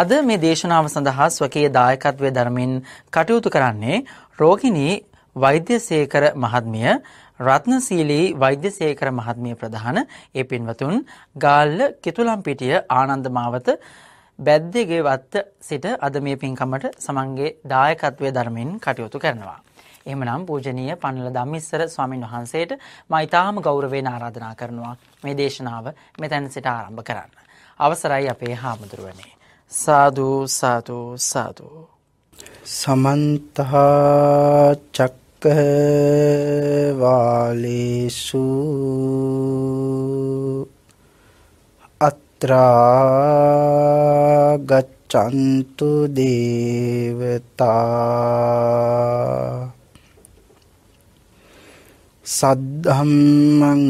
අද මේ දේශනාව සඳහා ස්වකීය දායකත්වයේ ධර්මෙන් කටයුතු කරන්නේ රෝගිනී වෛද්‍යසේකර මහත්මිය රත්නශීලී වෛද්‍යසේකර මහත්මිය ප්‍රධාන ඒ පින්වතුන් ගාල්ල කිතුලම්පිටිය ආනන්ද මාවත බැද්දේගේ වත්ත සිට අද මේ පින්කමට සමන්ගේ දායකත්වයේ ධර්මෙන් කටයුතු කරනවා. එහෙමනම් පූජනීය පන්ල ධම්මිස්සර ස්වාමින් වහන්සේට මා ඊටාම ගෞරවයෙන් ආරාධනා කරනවා මේ දේශනාව මෙතැන සිට ආරම්භ කරන්න. අවසරයි අපේ හාමුදුරුවනේ. සාදු සාදු සාදු සමන්තහා චක්කවාලේසු අත්‍රා ගච්ඡන්තු දේවතා සද්ධම්මං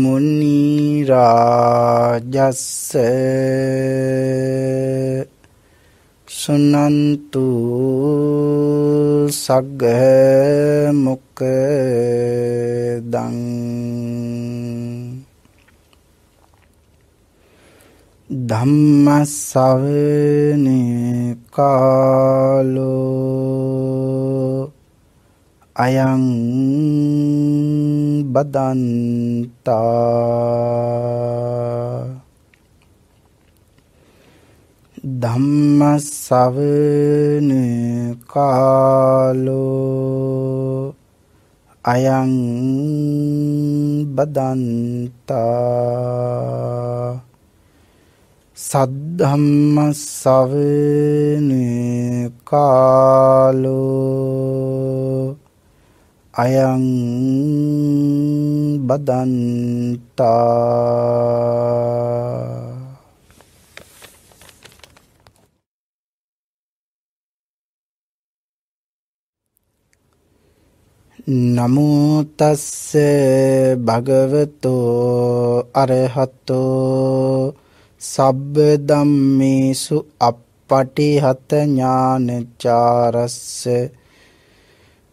මුනි රාජස්ස සුනන්තු සග්ග මොක්කදං ධම්ම ශවනේ කාලෝ අයං බදන්තා ධම්ම සවන කාලෝ අයං බදන්තා සද්ධම්ම සවන කාලෝ අයං බදන්තා නමෝ තස්ස භගවතෝ අරහතෝ සබ්බ ධම්මේසු අප්පටිහත ඥානචාරස්ස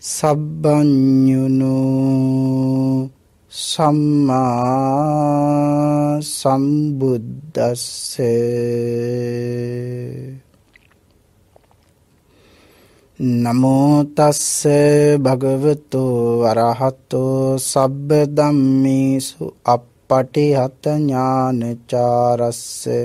සබ්බඤුනෝ සම්මා සම්බුද්දස්ස නමෝ තස්ස භගවතු අරහතෝ සබ්බ ධම්මේසු අප්පටිහත ඥානචාරස්සේ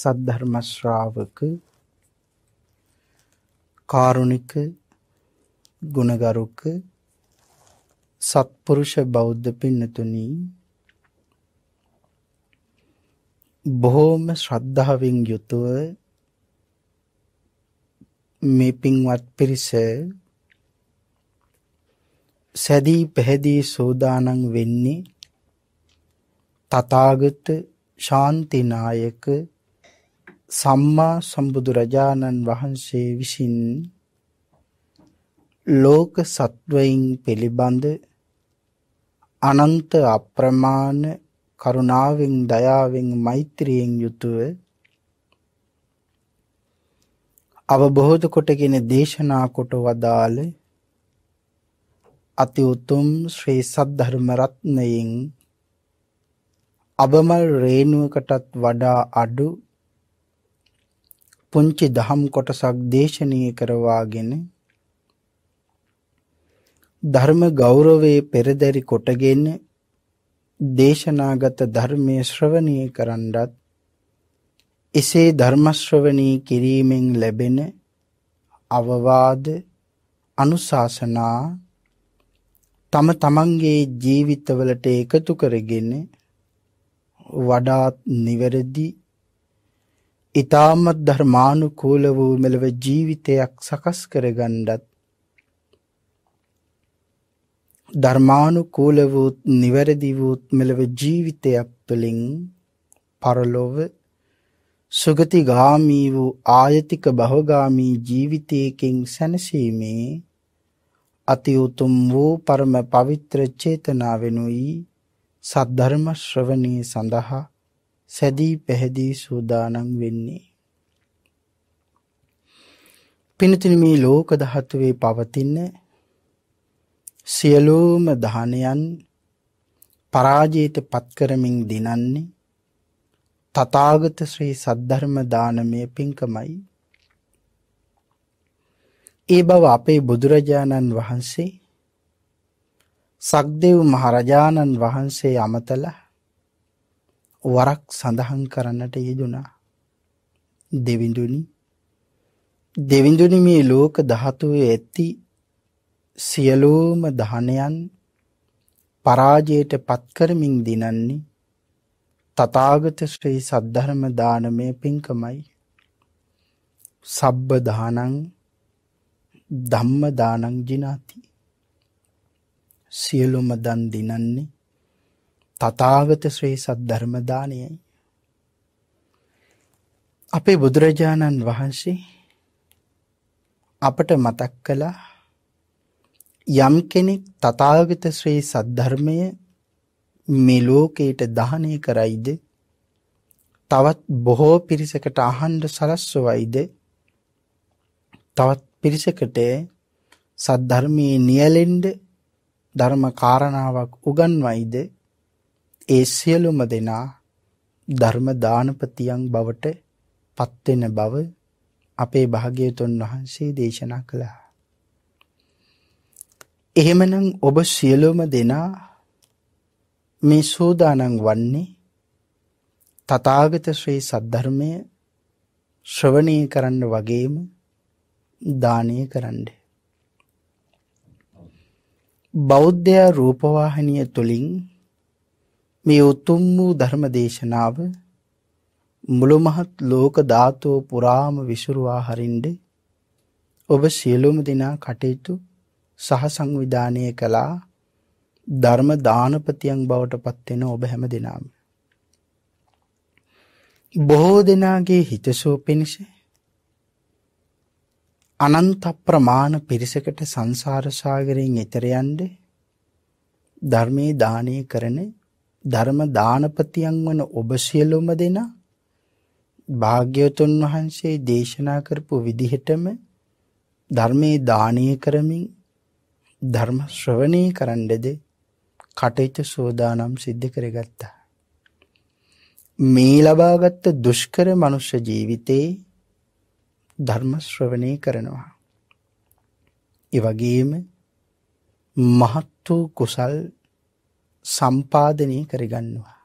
සද්ධර්ම ශ්‍රාවක කාරුණික ගුණගරුක සත්පුරුෂ බෞද්ධ පින්නතුනි බොහෝම ශ්‍රද්ධාවෙන් යුතුව මේ පින්වත් පිරිස සැදී පැහැදී සෝදානම් වෙන්නේ තථාගත ශාන්තිනායක සම්මා සම්බුදුරජාණන් වහන්සේ විසින් ලෝක සත්වයින් පිළිබඳ අනන්ත අප්‍රමාණ කරුණාවෙන් දයාවෙන් මෛත්‍රියෙන් යුතුව අවබෝධ කොටගෙන දේශනා කොට වදාළ අති උතුම් ශ්‍රී සද්ධර්ම රත්නයෙන් අබමල් රේණුවකටත් වඩා අඩු පුංචි දහම් කොටසක් දේශනය කරවාගෙන ධර්ම ගෞරවයේ පෙරදරි කොටගෙන දේශනාගත ධර්මයේ ශ්‍රවණය කරන්නත් එසේ ධර්ම ශ්‍රවණී කිරීමෙන් ලැබෙන අවවාද අනුශාසනා තම තමන්ගේ ජීවිතවලට එකතු කරගෙන වඩාත් නිවැරදි ඊටමත් ධර්මානුකූල වූ මෙලව ජීවිතයක් සකස් කරගන්නත් ධර්මානුකූල වූත් නිවැරදි වූත් මෙලව ජීවිතයක් තුළින් පරලොව සුගතිගාමී වූ ආයතික භවගාමී ජීවිතයකින් සැනසීමේ අති උතුම් වූ පරම පවිත්‍ර චේතනාවෙනුයි සද්ධර්ම ශ්‍රවණී සඳහා සැදී පැහැදී සූදානම් වෙන්නේ. පිනතින මේ ලෝක දහත්වේ පවතින සියලූම දහනයන් පරාජයට පත්කරමින් දිනන්නේ තතාගත ශ්‍රී සද්ධර්ම දානමය පින්කමයි. ඒ බව අපේ බුදුරජාණන් වහන්සේ සක්දෙව් මහරජාණන් වහන්සේ අමතලා වරක් සඳහන් කරන්නට යෙදුණා. දෙවිඳුනි දෙවිඳුනි මේ ලෝක ධාතුවේ ඇති සියලුම දහනයන් පරාජයට පත් කරමින් දිනන්නේ තථාගත ශ්‍රී සද්ධර්ම දානමය පින්කමයි. සබ්බ දානං ධම්ම දානං ජිනාති. සියලුම දන් දිනන්නේ තථාගත ශ්‍රී සද්ධර්ම දානයයි. අපේ බුදුරජාණන් වහන්සේ අපට මතක් කළා යම් කෙනෙක් තථාගත ශ්‍රී සද්ධර්මය මේ ලෝකයට දාහනය කරයිද තවත් බොහෝ පිරිසකට අහන්ඩ සලස්වයිද තවත් පිරිසකට සද්ධර්මයේ නියලෙන්ඩ ධර්ම කාරණාවක් උගන්වයිද ඒ සියලුම දෙනා ධර්ම දානපතියන් බවට පත්වෙන බව අපේ භාග්‍යවතුන් වහන්සේ දේශනා කළා. එහෙමනම් ඔබ සියලුම දෙනා මේ සූදානම් වන්නේ තථාගත ශ්‍රී සද්ධර්මය ශ්‍රවණය කරන්න වගේම දානය කරන්න. බෞද්ධයා රූපවාහිනිය තුලින් මේ උතුම් වූ ධර්ම දේශනාව මුළු මහත් ලෝක ධාතෝ පුරාම විසුරුවා හරින්ද ඔබ සියලුම දෙනා කටයුතු සහ සංවිධානය කළා ධර්ම දානපතියන් බවට පත් වෙන ඔබ හැම දිනම බොහෝ දෙනාගේ හිතසුව පිණිස අනන්ත ප්‍රමාණ පිරිසකට සංසාර සාගරයෙන් එතර යන්නේ ධර්මයේ දානය කරන්නේ ධර්ම දානපතියන් වන ඔබ සියලුම දෙනා භාග්‍යවතුන් වහන්සේ දේශනා කරපු විදිහටම ධර්මයේ දානය කරමින් ධර්ම ශ්‍රවණය කරන්නද කටයුතු සෝදානම් සිද්ධ කරගත්තා. මේ ලබාගත් දුෂ්කර මනුෂ්‍ය ජීවිතේ ධර්ම ශ්‍රවණය කරනවා. ඒ වගේම මහත් වූ කුසල් සම්පාදනය කරගන්නවා.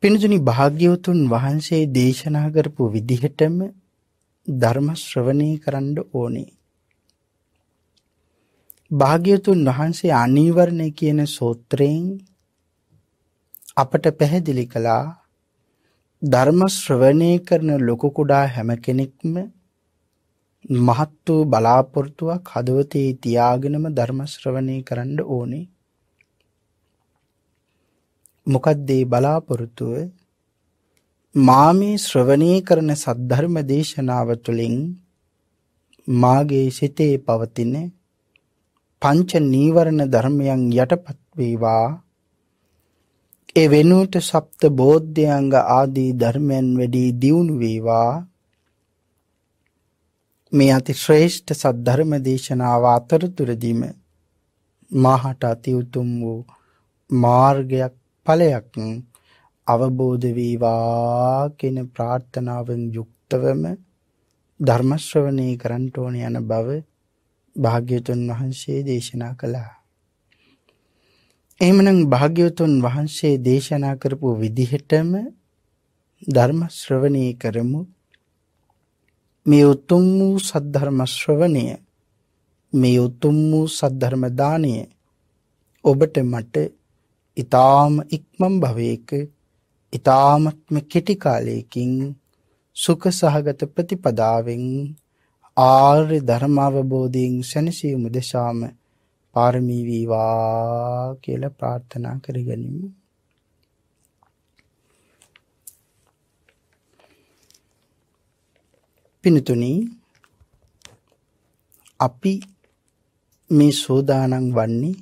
පිනතුනි භාග්‍යවතුන් වහන්සේ දේශනා කරපු විදිහටම ධර්ම ශ්‍රවණය කරන්න ඕනේ. භාග්‍යවතුන් වහන්සේ අනිවරණය කියන සූත්‍රයෙන් අපට පැහැදිලි කළා ධර්ම ශ්‍රවණය කරන ලොකු කුඩා හැම කෙනෙක්ම මහත් වූ බලාපොරොත්තුවක් හදවතේ තියාගෙනම ධර්ම ශ්‍රවණය කරන්න ඕනේ. මොකක්ද ඒ බලාපොරොත්තුව? මාමේ ශ්‍රවණී කරන සද්ධර්ම දේශනාව තුළින් මාගේ සිතේ පවතින පංච නීවරණ ධර්මයන් යටපත් වේවා. ඒ වෙනුවට සප්ත බෝධ්‍යංග ආදී ධර්මයන් වැඩි දියුණු වේවා. මේ අති ශ්‍රේෂ්ඨ සද්ධර්ම දේශනාව අතරතුරදීම මාහට අති උතුම් වූ මාර්ගයක් ඵලයක් අවබෝධ වේවා කියන ප්‍රාර්ථනාවෙන් යුක්තවම ධර්ම ශ්‍රවණේ කරන්ට ඕන යන බව භාග්‍යතුන් වහන්සේ දේශනා කළා. එහෙමනම් භාග්‍යතුන් වහන්සේ දේශනා කරපු විදිහටම ධර්ම ශ්‍රවණේ කරමු. මේ උතුම් වූ සද්ධර්ම ශ්‍රවණය මේ උතුම් වූ සද්ධර්ම දාණය ඔබට මට ඊ타ම ඉක්මම් භවයක ඊ타මත්ම කෙටි කාලයකින් සුඛ සහගත ප්‍රතිපදාවෙන් ආර්ය ධර්ම අවබෝධයෙන් සැනසීම දෙසාම පාරමී වේවා කියලා ප්‍රාර්ථනා කරගනිමු. පිනතුනි අපි මේ සෝදානම් වන්නේ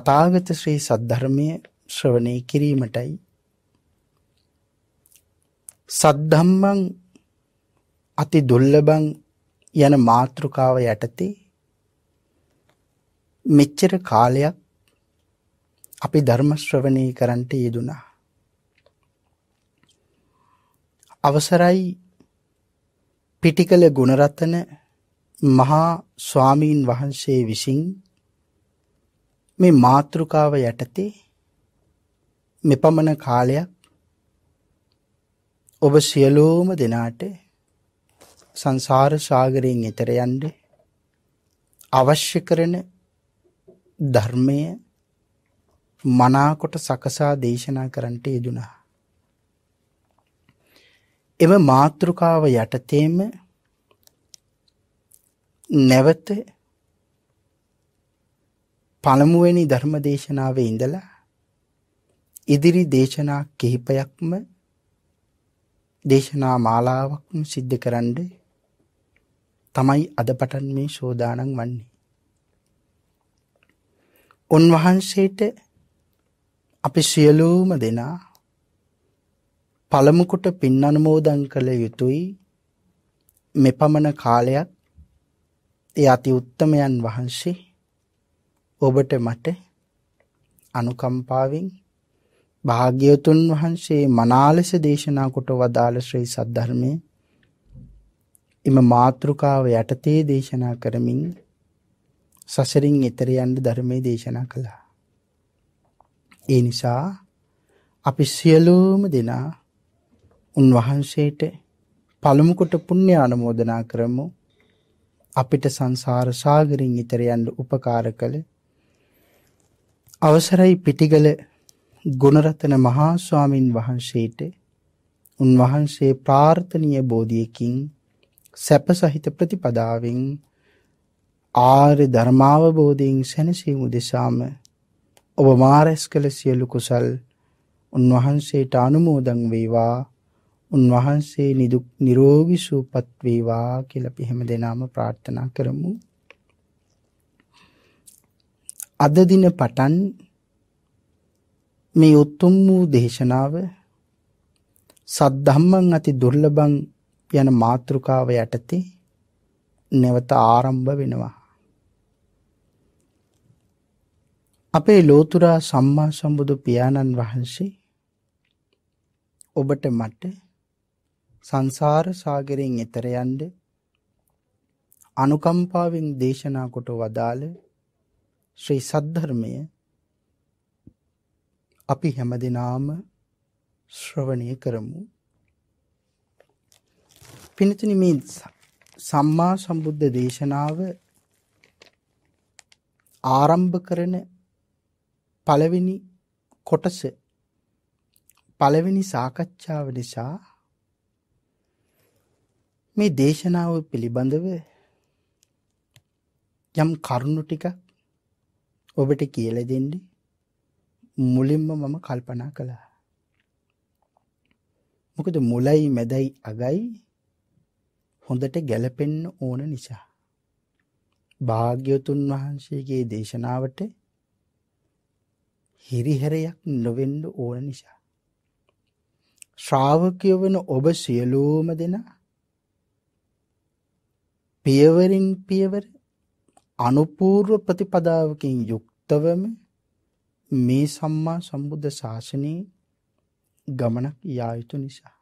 තථාගත ශ්‍රී සද්ධර්මය ශ්‍රවණය කිරීමටයි සද්ධම්මං අති දුර්ලභං යන මාතෘකාව යටතේ මෙච්චර කාලයක් අපි ධර්ම ශ්‍රවණය කරන්නට යෙදුනා. අවසරයි පිටිකල ගුණරතන මහා ස්වාමීන් වහන්සේ විසින් මේ මාතෘකාව යටතේ මෙපමණ කාලයක් ඔබ සියලෝම දෙනාට සංසාර සාගරයෙන් එතර යන්න අවශ්‍ය කරන ධර්මය මනාකොට සකසා දේශනා කරන්නට යෙදුනා. එම මාතෘකාව යටතේම නැවත පළමුවෙනි ධර්ම දේශනාවේ ඉඳලා ඉදිරි දේශනා කිහිපයක්ම දේශනා මාලාවක්ම සිද්ධ කරන්න තමයි අද පටන් මේ සෝදානම් වන්නේ. උන්වහන්සේට අපි සියලුම දෙනා පළමු කොට පින් අනුමෝදන් කළ යුතුයි මෙපමණ කාලයක් ඒ අති උත්තමයන් වහන්සේ ඔබට මට අනුකම්පාවෙන් භාග්‍යවතුන් වහන්සේ මනාලෙස දේශනා කොට වදාළ ශ්‍රී සද්ධර්මයේ එම මාතෘකාව යටතේ දේශනා කරමින් සසරින් එතර යන්න ධර්මයේ දේශනා කළා. ඒ නිසා අපි සියලුම දෙනා උන්වහන්සේට පළමු කොට පුණ්‍ය ආනුමෝදනා කරමු. අපිට සංසාර සාගරින් ඈතර යන්න උපකාර කළ අවසරයි පිටිගල ගුණරතන මහා ස්වාමින් වහන්සේට උන්වහන්සේ ප්‍රාර්ථනීය බෝධියකින් සැප සහිත ප්‍රතිපදාවෙන් ආර්ය ධර්මාවබෝධයෙන් සැනසීම දෙසාම ඔබ මාරස් කළ සියලු කුසල් උන්වහන්සේට අනුමෝදන් වේවා උන්වහන්සේ නිදුක් නිරෝගී සුවපත් වේවා කියලා අපි හැමදෙනාම ප්‍රාර්ථනා කරමු අද දින පටන් මේ උතුම් වූ දේශනාව සද්ධම්මං අති දුර්ලභං යන මාතෘකාව යටතේ නැවත ආරම්භ වෙනවා. අපේ ලෝතර සම්මා සම්බුදු පියාණන් වහන්සේ ඔබට මට සංසාර සාගරයෙන් එතර යන්න අනුකම්පාවෙන් දේශනා කොට වදාළ ශ්‍රී සද්ධර්මය අපි හැමදෙනාම ශ්‍රවණය කරමු. පිනතුනි මේ සම්මා සම්බුද්ධ දේශනාව ආරම්භ කරන පළවෙනි කොටස පළවෙනි සාකච්ඡාව නිසා මේ දේශනාව පිළිබඳව යම් කරුණු ටිකක් ඔබට කියල දෙන්න මුලින්ම මම කල්පනා කළා. මොකද මුලයි මැදයි අගයි හොඳට ගැලපෙන්න ඕන නිසා. භාග්‍යවතුන් වහන්සේගේ දේශනාවට හිරිහැරයක් නොවෙන්ඩ ඕන නිසා. ශ්‍රාවකය වන ඔබ සියලූම දෙනා පියවරින් පියවර අනුපූර්ව ප්‍රතිපදාවකින් යුක්තවම මේ සම්මා සම්බුද්ධ ශාසනයේ ගමනක් යා යුතු නිසා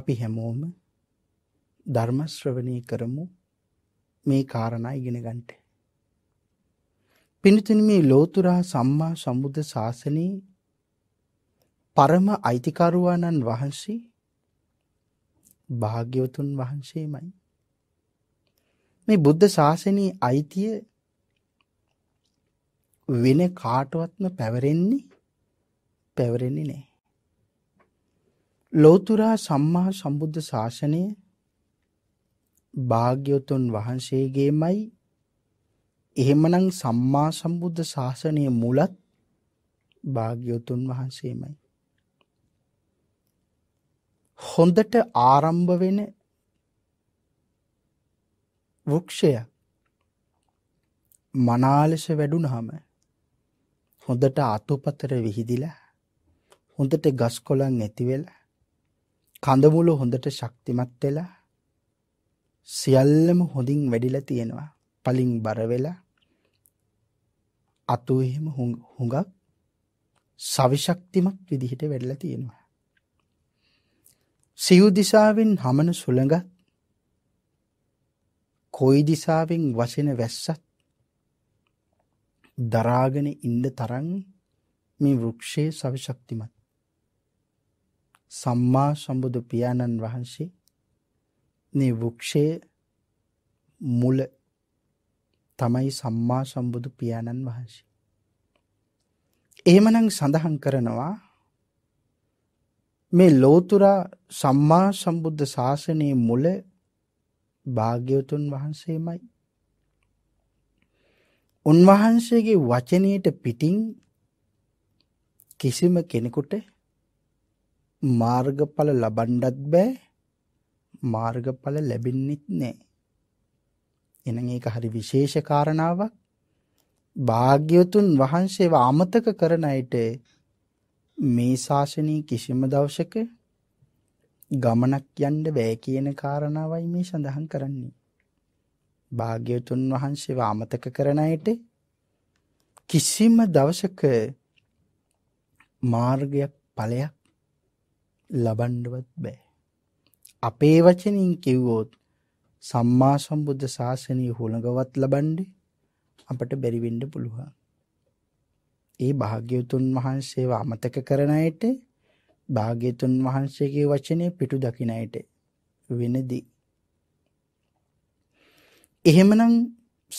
අපි හැමෝම ධර්ම ශ්‍රවණය කරමු මේ කාරණා ඉගෙන ගන්නට. පින්තුනි මේ ලෝතුරා සම්මා සම්බුද්ධ ශාසනයේ පරම අයිතිකරුවාණන් වහන්සේ භාග්‍යවතුන් වහන්සේමයි මේ බුද්ධ ශාසනයේ අයිතිය වෙන කාටවත්ම පැවරෙන්නේ පැවරෙන්නේ නෑ. ලෝතුරා සම්මා සම්බුද්ධ ශාසනය භාග්‍යවතුන් වහන්සේගේමයි එහෙමනම් සම්මා සම්බුද්ධ ශාසනය මුලත් භාග්‍යවතුන් වහන්සේමයි. හොඳට ආරම්භ වෙන වෘක්ෂයක් මනාලෙස වැඩුණාම හොඳට අතුපතර විහිදිලා හොඳට ගස් කොළන් ඇති වෙලා කඳමුළු හොඳට ශක්තිමත් වෙලා සියල්ලම හොඳින් වැඩිලා තියෙනවා පලින් බර වෙලා අතු එහෙම හුඟක් සවිශක්තිමත් විදිහට වැඩිලා තියෙනවා සිව් දිසාවෙන් හමන සුළඟත් කොයි දිසාවෙන් වසෙන වැස්සත් දරාගෙන ඉන්න තරම් මේ වෘක්ෂයේ සවිශක්තිමත් සම්මා සම්බුදු පියාණන් වහන්සේ මේ වෘක්ෂයේ මුල තමයි සම්මා සම්බුදු පියාණන් වහන්සේ. එහෙමනම් සඳහන් කරනවා මේ ලෝතුරා සම්මා සම්බුද්ධ ශාසනයේ මුල භාග්‍යවතුන් වහන්සේමයි. උන්වහන්සේගේ වචනයට පිටින් කිසිම කෙනෙකුට මාර්ගඵල ලබන්නත් බෑ මාර්ගඵල ලැබෙන්නෙත් නෑ. එනම් ඒක හරි විශේෂ කාරණාවක්. භාග්‍යවතුන් වහන්සේව අමතක කරන අයට මේ ශාසනයේ කිසිම දවසක ගමනක් යන්න බෑ කියන කාරණාවයි මේ සඳහන් කරන්නේ. භාග්‍යවතුන් වහන්සේව අමතක කරන අයට කිසිම දවසක මාර්ගයක් ඵලයක් ලබන්නවත් බෑ. අපේ වචනින් කිව්වොත් සම්මා සම්බුද්ධ ශාසනය හුලඟවත් ලබන්නේ අපට බැරි වෙන්න පුළුවන්. ඒ භාග්‍යවතුන් වහන්සේව අමතක කරන අයට භාග්‍යතුන් වහන්සේගේ වචනය පිටු දකිනයට වෙනදී. එහෙමනම්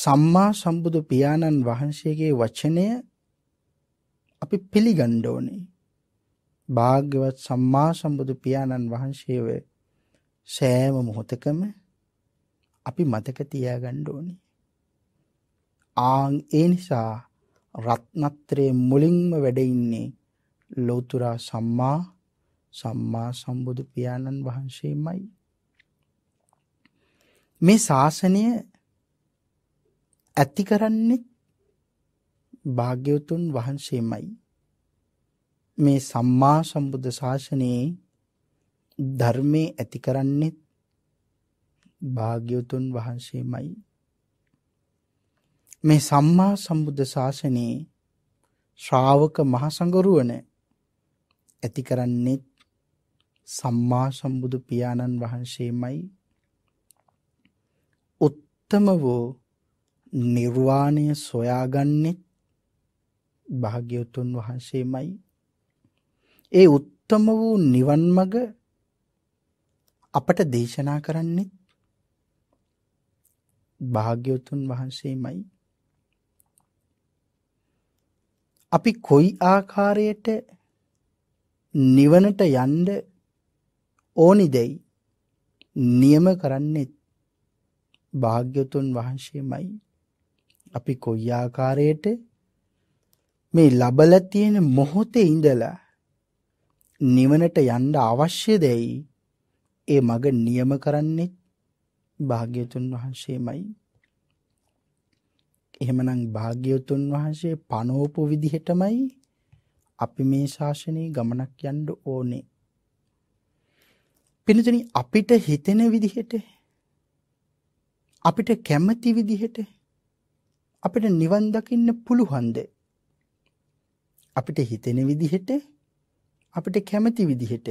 සම්මා සම්බුදු පියාණන් වහන්සේගේ වචනය අපි පිළිගණ්ඩ ඕනේ. භාග්‍යවත් සම්මා සම්බුදු පියාණන් වහන්සේව සෑම මොහොතකම අපි මතක තියාගන්න ඕනේ. ආන් ඒ නිසා රත්නත්‍රයේ මුලින්ම වැඩ ඉන්නේ ලෞතර සම්මා සම්මා සම්බුදු පියාණන් වහන්සේමයි. මේ ශාසනය ඇති කරන්නේ භාග්‍යවතුන් වහන්සේමයි. මේ සම්මා සම්බුද්ධ ශාසනයේ ධර්මයේ ඇති කරන්නේ භාග්‍යවතුන් වහන්සේමයි. මේ සම්මා සම්බුද්ධ ශාසනයේ ශ්‍රාවක මහසඟරුවන ඇති කරන්නේ සම්මා සම්බුදු පියාණන් වහන්සේමයි උත්තම වූ නිර්වාණය සොයාගන්නෙත් භාග්‍යවතුන් වහන්සේමයි ඒ උත්තම වූ නිවන් මඟ අපට දේශනා කරන්නෙත් භාග්‍යවතුන් වහන්සේමයි අපි කොයි ආකාරයට නිවනට යන්න ඕනි දෙයි නියම කරන්නේ භාග්‍යතුන් වහන්සේමයි අපි කොයි ආකාරයට මේ ලබලා තියෙන මොහොතේ ඉඳලා නිවනට යන්න අවශ්‍ය දෙයි ඒ මග නියම කරන්නේ භාග්‍යතුන් වහන්සේමයි එහෙමනම් භාග්‍යතුන් වහන්සේ පනෝපු විදිහටමයි අපි මේ ශාසනයේ ගමනක් යන්න ඕනේ පිළිතුනි අපිට හිතෙන විදිහට අපිට කැමති විදිහට අපිට නිවන් දකින්න පුළුවන්ද අපිට හිතෙන විදිහට අපිට කැමති විදිහට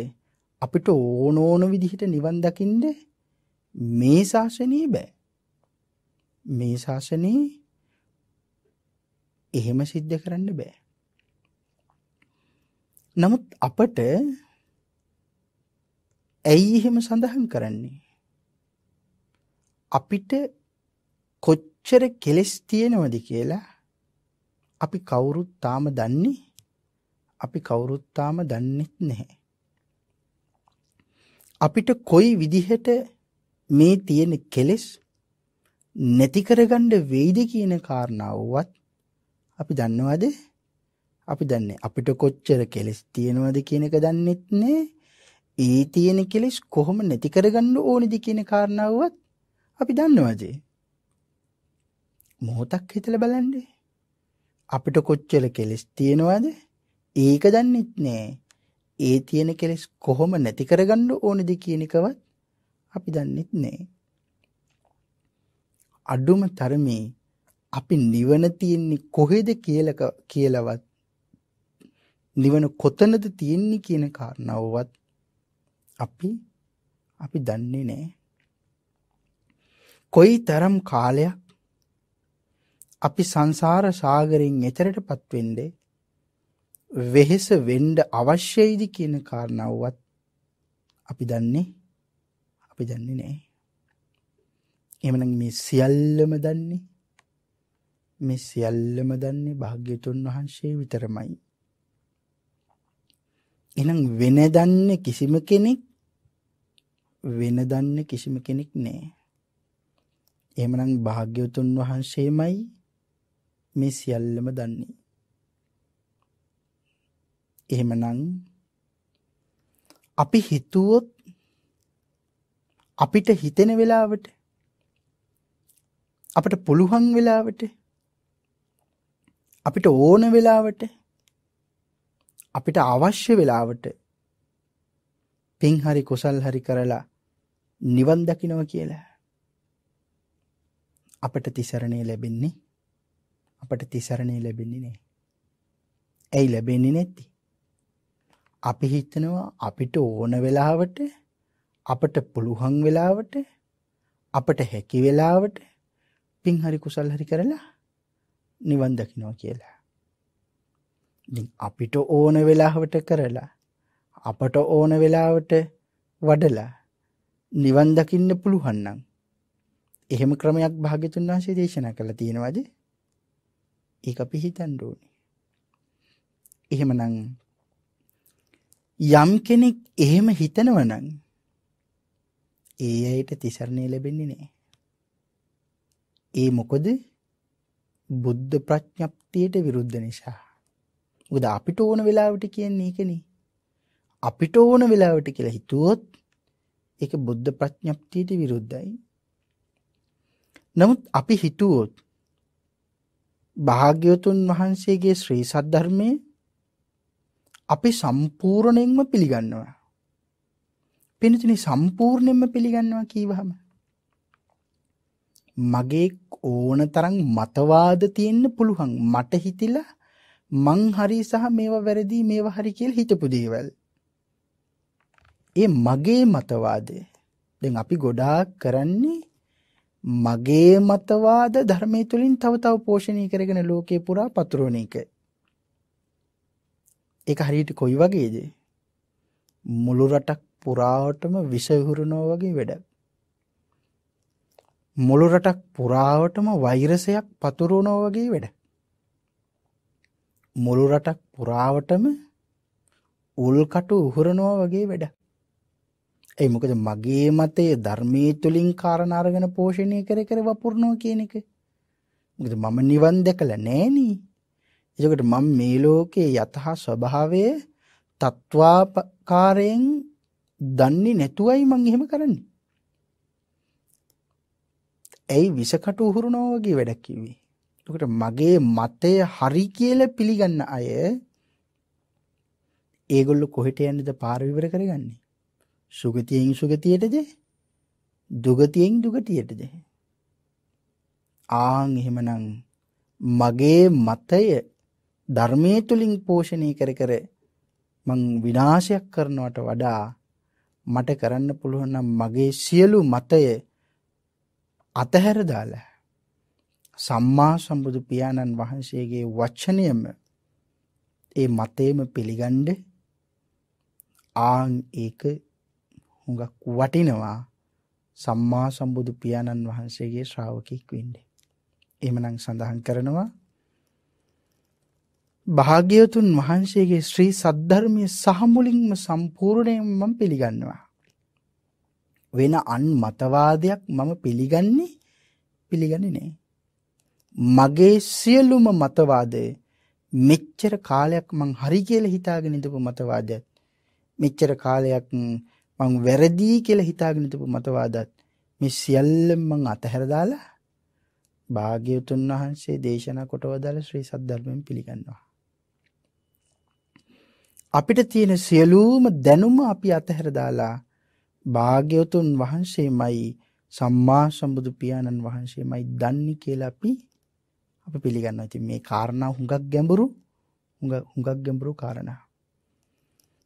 අපිට ඕන ඕන විදිහට නිවන් දකින්න මේ ශාසනයේ බෑ මේ ශාසනයේ එහෙම සිද්ධ කරන්න බෑ නමුත් අපට ඇයි එහෙම සඳහන් කරන්නේ? අපිට කොච්චර කෙලස් තියෙනවද කියලා අපි කවුරුත් තාම දන්නේ අපි කවුරුත් තාම දන්නෙත් නැහැ. අපිට කොයි විදිහට මේ තියෙන කෙලෙස් නැති කරගන්න වෙයිද කියන කාරණාවවත් අපි දන්නවද? අපි දන්නේ අපිට කොච්චර කෙලෙස් තියෙනවද කියන එක දන්නෙත් නෑ. ඒ තියෙන කෙලෙස් කොහොම නැති කරගන්න ඕනිද කියන කාරණාවවත් අපි දන්නවාජේ. මොහොතක් හිතලා බලන්න. අපිට කොච්චර කෙලෙස් තියෙනවද? ඒක දන්නෙත් නෑ. ඒ තියෙන කෙලෙස් කොහොම නැති කරගන්න ඕනිද කියන එකවත් අපි දන්නෙත් නෑ. අඩුම තරමේ අපි නිවන තියෙන්නේ කොහෙද කියලක කියලවත් නිවන කොතනද තියෙන්නේ කියන කාරණාවවත් අපි අපි දන්නේ නෑ. කොයි තරම් කාලයක් අපි සංසාර සාගරයෙන් එතරට පත්වෙන්ඩේ වෙහෙස වෙන්ඩ අවශ්‍යයිදි කියන කාරණාවවත් අපි දන්නේ අපි දන්නේ නෑ. එමන මේ සියල්ලම දන්නේ මේ සියල්ලම දන්නේ භාග්‍යතුන් වහන්සේ විතරමයි. එනම් වෙන දන්න කිසිම කෙනෙක් වෙන දන්න කිසිම කෙනෙක් නැහැ. එහෙමනම් භාග්‍යවතුන් වහන්සේමයි මේ සියල්ලම දන්නේ. එහෙමනම් අපි හිතුවොත් අපිට හිතෙන වෙලාවට අපට පුළුවන් වෙලාවට අපිට ඕන වෙලාවට අපිට අවශ්‍ය වෙලාවට පින් හරි කුසල් හරි කරලා නිවන් දකිනවා කියලා අපට තිසරණේ ලැබෙන්නේ අපට තිසරණේ ලැබෙන්නේ නෑ. ඇයි ලැබෙන්නේ නැති? අපි හිතනවා අපිට ඕන වෙලාවට අපට පුළුවන් වෙලාවට අපට හැකි වෙලාවට පින් හරි කුසල් හරි කරලා නිවන් දකින්නවා කියලා. ඉතින් අපිට ඕන වෙලාවට කරලා අපට ඕන වෙලාවට වඩලා නිවන් දකින්න පුළුවන් නම් එහෙම ක්‍රමයක් භාග්‍යතුන් වහන්සේ දේශනා කළා තියෙනවාද? ඒක අපි හිතන්න ඕනේ. එහෙමනම් යම් කෙනෙක් එහෙම හිතනවා නම් ඒ අයට තිසරණේ ලැබෙන්නේ නැහැ. ඒ මොකද බුද්ධ ප්‍රඥප්තියට විරුද්ධ නිසා. මොකද අපිට ඕන වෙලාවට කියන්නේ ඒකනේ. අපිට ඕන වෙලාවට කියලා හිතුවොත් ඒක බුද්ධ ප්‍රඥප්තියට විරුද්ධයි. නමුත් අපි හිතුවොත් භාග්‍යවතුන් වහන්සේගේ ශ්‍රී සද්ධර්මයේ අපි සම්පූර්ණයෙන්ම පිළිගන්නවා. පිනතුනි සම්පූර්ණයෙන්ම පිළිගන්නවා කීවහම මගේ ඕන තරම් මතවාද තියෙන්න පුළුවන් මට හිතිලා මං හරි සහ මේවා වැරදි මේවා හරි කියලා හිතපු දේවල් ඒ මගේ මතවාදය. දැන් අපි ගොඩාක් කරන්නේ මගේ මතවාද ධර්මයේ තුලින් තව තව පෝෂණය කරගෙන ලෝකේ පුරා පතුරවන එක. ඒක හරියට කොයි වගේද? මුළු රටක් පුරාවටම විෂ විහුරනවා වගේ වැඩක්. මුළු රටක් පුරාවටම වෛරසයක් පතුරවනවා වගේ වැඩක්. මුළු රටක් පුරාවටම උල්කටු උහුරනවා වගේ වැඩක්. ඒ මොකද මගේ මතය ධර්මයේ තුලින් කාරණා අරගෙන පෝෂණය කර කර වපුරනවා කියන එක. මොකද මම නිවන් දැකලා නැහෙනි. එතකොට මම මේ ලෝකයේ යථා ස්වභාවය තත්වාකාරයෙන් දන්නේ නැතුවයි මම එහෙම කරන්නේ. ඇයි විසකට උහුරනවා වගේ වැඩක් කිව්වේ. එතකොට මගේ මතය හරි කියලා පිළිගන්න අය ඒගොල්ලෝ කොහෙට යන්නද පාර විවර කරගන්නේ? සුගතියෙන් සුගතියටද දුගතියෙන් දුගතියටද ආන් එහෙමනම් මගේ මතය ධර්මයේ තුලින් පෝෂණය කර කර මං විනාශයක් කරනවට වඩා මට කරන්න පුළුවන් නම් මගේ සියලු මතය අතහැර දාලා සම්මා සම්බුදු පියාණන් වහන්සේගේ වචනයම ඒ මතේම පිළිගන්න ආන් ඒක හුඟක් වටිනවා සම්මා සම්බුදු පියාණන් වහන්සේගේ ශ්‍රාවකෙක් වෙන්න. එහෙමනම් සඳහන් කරනවා භාග්‍යවතුන් වහන්සේගේ ශ්‍රී සද්ධර්මයේ සහ මුලින්ම සම්පූර්ණයෙන් මම පිළිගන්නවා. වෙන අන් මතවාදයක් මම පිළිගන්නේ පිළිගන්නේ නෑ. මගේ සියලුම මතවාදය මෙච්චර කාලයක් මං හරි කියලා හිතාගෙන ඉඳපු මතවාදයක් මෙච්චර කාලයක් මං වැරදිී කියලා හිතාගෙන තිබු මතවාදත් මේ සියල්ලම මං අතහැර දාලා භාග්‍යවතුන් වහන්සේ දේශනා කොට වදාළ ශ්‍රී සද්ධර්මයෙන් පිළිගන්නවා. අපිට තියෙන සියලුම දැනුම අපි අතහැර දාලා භාග්‍යවතුන් වහන්සේමයි සම්මා සම්බුදු පියාණන් වහන්සේමයි දන්නේ කියලා අපි අපි පිළිගන්නවා. ඉතින් මේ කාරණා හුඟක් ගැඹුරු හුඟක් ගැඹුරු කාරණා.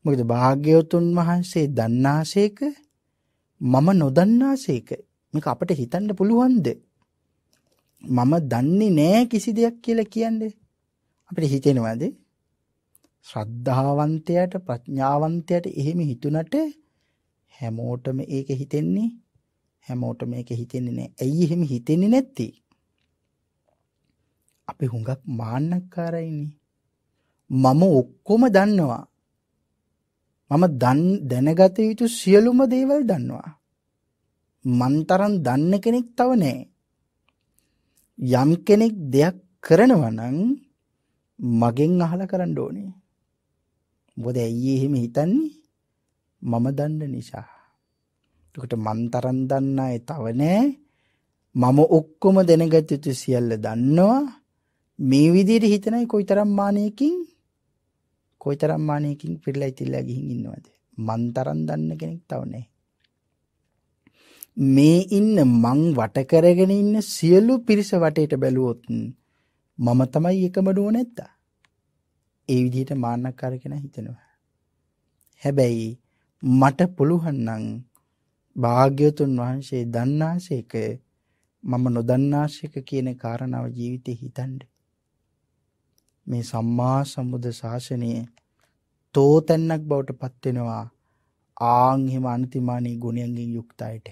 මොකද භාග්‍යවතුන් වහන්සේ දන්නාසේක මම නොදන්නාසේක මේක අපිට හිතන්න පුළුවන්ද මම දන්නේ නෑ කිසි දෙයක් කියලා කියන්නේ අපිට හිතෙනවද ශ්‍රද්ධාවන්තයට ප්‍රඥාවන්තයට එහෙම හිතුණට හැමෝටම ඒක හිතෙන්නේ හැමෝටම ඒක හිතෙන්නේ නෑ ඇයි එහෙම හිතෙන්නේ නැත්තේ අපි හුඟක් මාන්නක්කාරයිනේ මම ඔක්කොම දන්නවා මම දැනගත යුතු සියලුම දේවල් දන්නවා. මන්තරන් දන්න කෙනෙක් තව නෑ. යම් කෙනෙක් දෙයක් කරනවනං මගෙන් අහල කරන්න ඕනේ. බොද ඇයි එහෙම හිතන්නේ මම දන්න නිසා. කට මන්තරන් දන්නයි තවනෑ මම ඔක්කොම දෙනගත යුතු සියල්ල දන්නවා මේ විදිරි හිතනයි කොයි තරම් මානයකින් කොයිතරම් මානයකින් පිරලා ඉතිල්ලා ගිහින් ඉන්නවද? මන් තරම් දන්න කෙනෙක් තව නැහැ. මේ ඉන්න මං වට කරගෙන ඉන්න සියලු පිරිස වටේට බැලුවොත් මම තමයි එකම ඩුව නැත්තා. ඒ විදිහට මාන්නකාර කෙනා හිතනවා. හැබැයි මට පුළුවන් නම් භාග්‍යතුන් වහන්සේ දන්නාසේක මම නොදන්නාසේක කියන කාරණාව ජීවිතේ හිතන්නේ මේ සම්මා සම්බුද්ධ ශාසනය තෝතැන්නක් බවට පත් වෙනවා ආන් හිම අනතිමානී ගුණයන්ගෙන් යුක්තයිට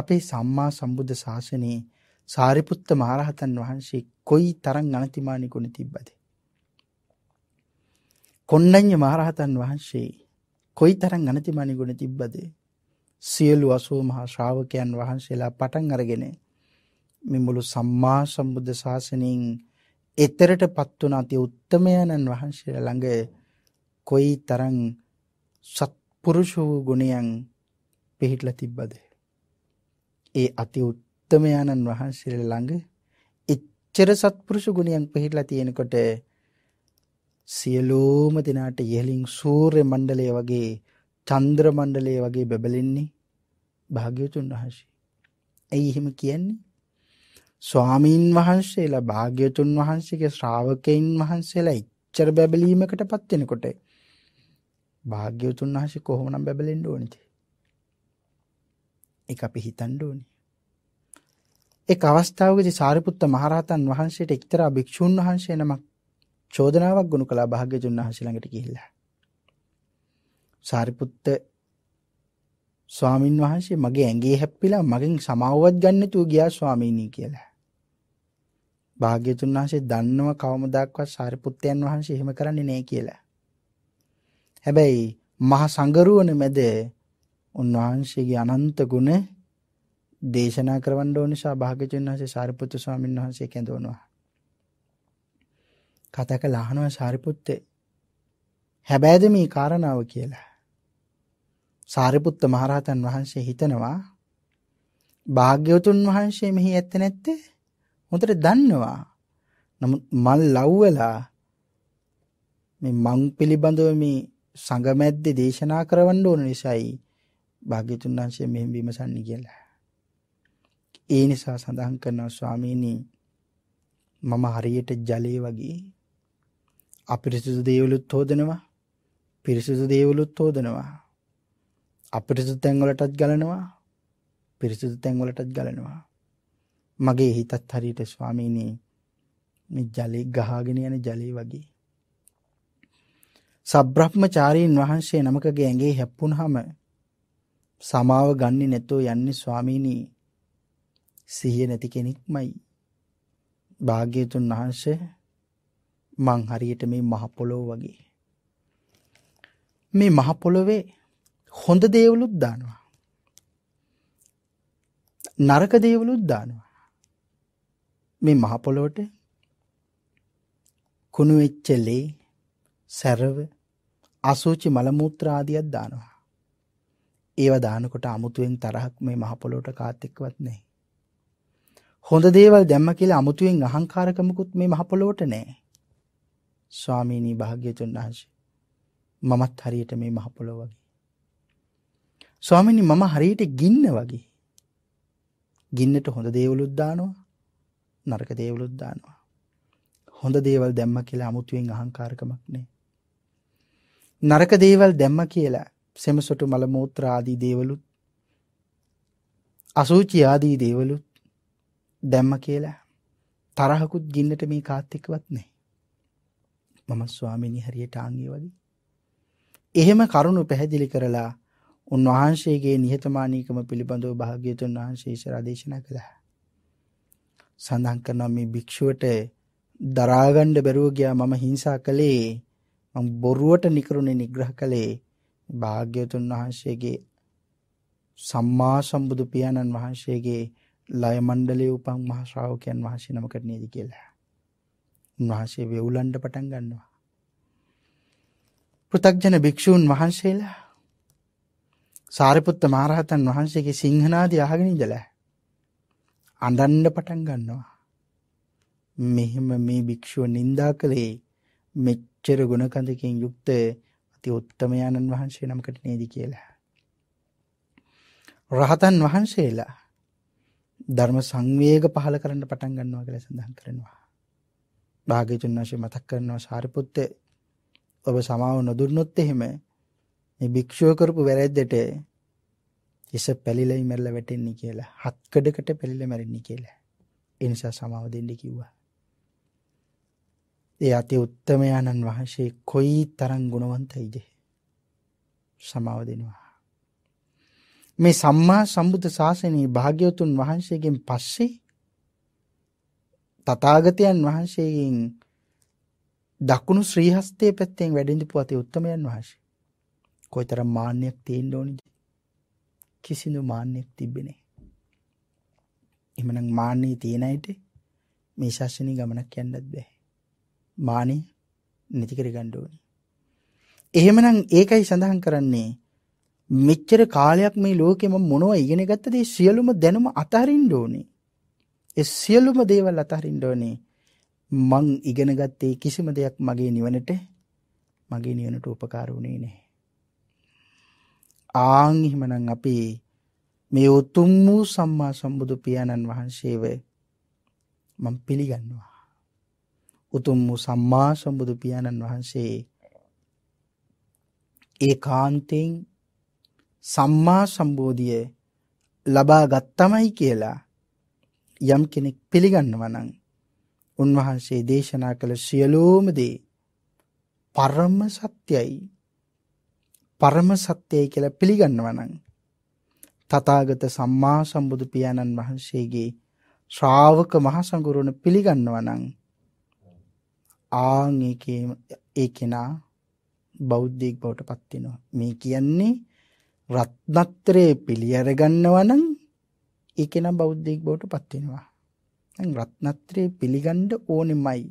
අපේ සම්මා සම්බුද්ධ ශාසනයේ සාරිපුත්ත මහරහතන් වහන්සේ කොයි තරම් අනතිමානී ගුණ තිබ්බද කොණ්ණඤ්ඤ මහරහතන් වහන්සේ කොයි තරම් අනතිමානී ගුණ තිබ්බද සියලු අසූ මහා ශ්‍රාවකයන් වහන්සේලා පටන් අරගෙන මේ මුළු සම්මා සම්බුද්ධ ශාසනයෙන් එතරටපත් වුණ අති උත්තමයන්න් වහන්සේ ළඟ කොයි තරම් සත්පුරුෂ වූ ගුණයන් පිහිටලා තිබ්බද ඒ අති උත්තමයන්න් වහන්සේ ළඟ එච්චර සත්පුරුෂ ගුණයන් පිහිටලා තියෙනකොට සියලුම දිනාට ඉහලින් සූර්ය මණ්ඩලය වගේ චන්ද්‍ර මණ්ඩලය වගේ බබලෙන්නේ භාග්‍යවතුන් වහන්සේ. ඇයි එහෙම කියන්නේ? ස්වාමීන් වහන්සේලා භාග්‍යතුන් වහන්සේගේ ශ්‍රාවකයන් වහන්සේලා ඉච්චර බැබලීමකට පත් වෙනකොට භාග්‍යතුන් වහන්සේ කොහොමනම් බැබලෙන්න ඕනිද? ඒක අපි හිතන්න ඕනේ. එක් අවස්ථාවකදී සාරිපුත්ත මහරහතන් වහන්සේට එක්තරා භික්ෂුන් වහන්සේ නමක් චෝදනාවක් ගොනු කළා භාග්‍යතුන් වහන්සේ ළඟට ගිහිල්ලා. සාරිපුත්ත ස්වාමින් වහන්සේ මගේ ඇඟේ හැප්පිලා මගෙන් සමාවවත් ගන්න නැතුව ගියා ස්වාමීනි කියලා. භාග්‍යතුන් වහන්සේ දන්නව කවමදක්වත් සාරිපුත්තයන් වහන්සේ එහෙම කරන්නේ නැහැ කියලා. හැබැයි මහ සංගරුවන මැද උන්වහන්සේගේ අනන්ත ගුණ දේශනා කරවන්න ඕන නිසා භාග්‍යතුන් වහන්සේ සාරිපුත්තු ස්වාමීන් වහන්සේ කැඳවනවා. කතා කළා අහනවා සාරිපුත්ත හැබැයිද මේ කාරණාව කියලා. සාරිපුත්ත මහරහතන් වහන්සේ හිතනවා භාග්‍යවතුන් වහන්සේ මෙහි ඇත්ත නැත්තේ හොඳට දන්නවා. නමුත් මල් ලව්වලා මේ මං පිළිබඳව මේ සංගමැද්දේ දේශනා කරවන්න ඕන නිසායි භාග්‍යතුන් වහන්සේ මෙහෙම විමසන්නේ කියලා. ඒ නිසා සඳහන් කරනවා ස්වාමීනි මම හරියට ජලය වගේ අපිරිසුදු දේවලුත් හොදනවා පිරිසුදු දේවලුත් හොදනවා අපිරිසුදු තැන් වලටත් ගලනවා පිරිසුදු තැන් වලටත් ගලනවා මගේ හිතත් හරියට ස්වාමීනි මේ ජලේ ගහගෙන යන ජලේ වගේ. සබ්‍රහ්මචාරීන් වහන්සේ නමකගේ ඇඟේ හැප්පුණාම සමාව ගන්නෙ නැතෝ යන්නේ ස්වාමීනි සිහිය නැති කෙනෙක්මයි. භාග්‍යතුන් වහන්සේ මං හරියට මේ මහ පොළොව වගේ. මේ මහ පොළොවේ හොඳ දේවලුත් දානවා. නරක දේවලුත් දානවා. මේ මහ පොළොවට කුණු වෙච්ච ලේ සැරව අසුචි මල මුත්‍රා ආදියක් දානවා. ඒවා දානකොට අමුතුවෙන් තරහක් මේ මහ පොළොවට කාත් එක්කවත් නැහැ. හොඳ දේවල් දැම්ම කියලා අමුතුවෙන් අහංකාරකමකුත් මේ මහ පොළොවට නැහැ. ස්වාමීනි භාග්‍යතුන් වහන්සේ මමත් හරියට මේ මහ පොළොව වගේ. ස්වාමීනි මම හරියට ගින්න වගේ. ගින්නට හොඳ දේවලුත් දානවා නරක දේවලුත් දානවා. හොඳ දේවල් දැම්ම කියලා අමුතුවෙන් අහංකාරකමක් නෑ. නරක දේවල් දැම්ම කියලා සෙමසොටු මල මෝත්‍රාදී දේවලුත් අසූචි ආදී දේවලුත් දැම්ම කියලා තරහකුත් ගින්නට මේ කාත්තෙකවත් නෑ. මම ස්වාමිනි හරියට ආංගේ වගේ. එහෙම කරුණු පැහැදිලි කරලා උන්වහන්සේගේ නිහතමානීකම පිළිබඳව භාග්‍යතුන් වහන්සේ ඉස්සරහා දේශනා කළා. සඳහන් කරනවා මේ භික්ෂුවට දරාගන්න බැරුව ගියා මම හිංසා කළේ මම බොරුවට නිකරුණේ නිග්‍රහ කළේ භාග්‍යවතුන් වහන්සේගේ සම්මා සම්බුදු පියාණන් වහන්සේගේ ලය මණ්ඩලයේ උපන් මහ ශ්‍රාවකයන් වහන්සේ නමකට නේද කියලා. උන්වහන්සේ වෙවුලන්න පටන් ගන්නවා. පෘථග්ජන භික්ෂූන් වහන්සේලා සාරිපුත්ත මහරහතන් වහන්සේගේ සිංහනාදී අහගෙන ඉඳලා අඬන්න පටන් ගන්නවා. මෙහෙම මේ භික්ෂුව නිඳා කළේ මෙච්චර ගුණකඳකින් යුක්ත අති උත්තමයාණන් වහන්සේ නමකට නේද කියලා. රහතන් වහන්සේලා ධර්ම සංවේග පහල කරන්න පටන් ගන්නවා කියලා සඳහන් කරනවා. භාග්‍යතුන් වහන්සේ මතක් කරනවා සාරිපුත්ත ඔබ සමාව නොදුන්නොත් එහෙම මේ භික්ෂුව කරපු වැරැද්දට ඉස පැලිලයි මැරලා වැටෙන්නේ කියලා. හත්කඩකට පැලිලා මැරෙන්නේ කියලා. ඒ නිසා සමාව දෙන්න කිව්වා. ඒ අති උත්තමයාණන් වහන්සේ කොයි තරම් ගුණවන්තයිද? සමාව දෙනවා. මේ සම්මා සම්බුද්ධ ශාසනයේ භාග්‍යවතුන් වහන්සේගෙන් පස්සේ තථාගතයන් වහන්සේගෙන් දකුණු ශ්‍රීහස්තයේ පැත්තෙන් වැඩඳපු අති උත්තමයන් වහන්සේ කොයිතරම් මාන්නයක් තියෙන්න ඕනිද කිසිදු මාන්‍යෙක් තිබෙනේ. එමනම් මාන්නේ තියෙන අයට මේ ශාසනීය ගමනක් යන්නත් බෑ. මානේ නැති කර ගන්න ඕනේ. එහෙමනම් ඒකයි සඳහන් කරන්නේ මෙච්චර කාලයක් මේ ලෝකෙ මම මොනව ඉගෙන ගත්තද ඒ සියලුම දැනුම අතහරින්න ඕනේ. ඒ සියලුම දේවල් අතහරින්න ඕනේ. මං ඉගෙන ගත්තේ කිසිම දෙයක් මගේ නිවනට මගේ නිවනට උපකාර වුණේ නැහැ. ආං එහෙමනම් අපි මේ උතුම් වූ සම්මා සම්බුදු පියාණන් වහන්සේව මම පිළිගන්නවා. උතුම් වූ සම්මා සම්බුදු පියාණන් වහන්සේ ඒකාන්තයෙන් සම්මා සම්බෝධිය ලබා ගත්තමයි කියලා යම් කෙනෙක් පිළිගන්නවා නම් උන්වහන්සේ දේශනා කළ සියලුම දේ පරම සත්‍යයි පරම සත්‍යය කියලා පිළිගන්නවා නම් තථාගත සම්මා සම්බුදු පියාණන් වහන්සේගේ ශ්‍රාවක මහ සංගරුණ පිළිගන්නවා නම් ආන් ඒකේ ඒ කෙනා බෞද්ධයෙක් බවට පත් වෙනවා. මේ කියන්නේ රත්නත්‍රයේ පිළි අරගන්නවා නම් ඒ කෙනා බෞද්ධයෙක් බවට පත් වෙනවා. දැන් රත්නත්‍රයේ පිළිගන්න ඕනෙමයි.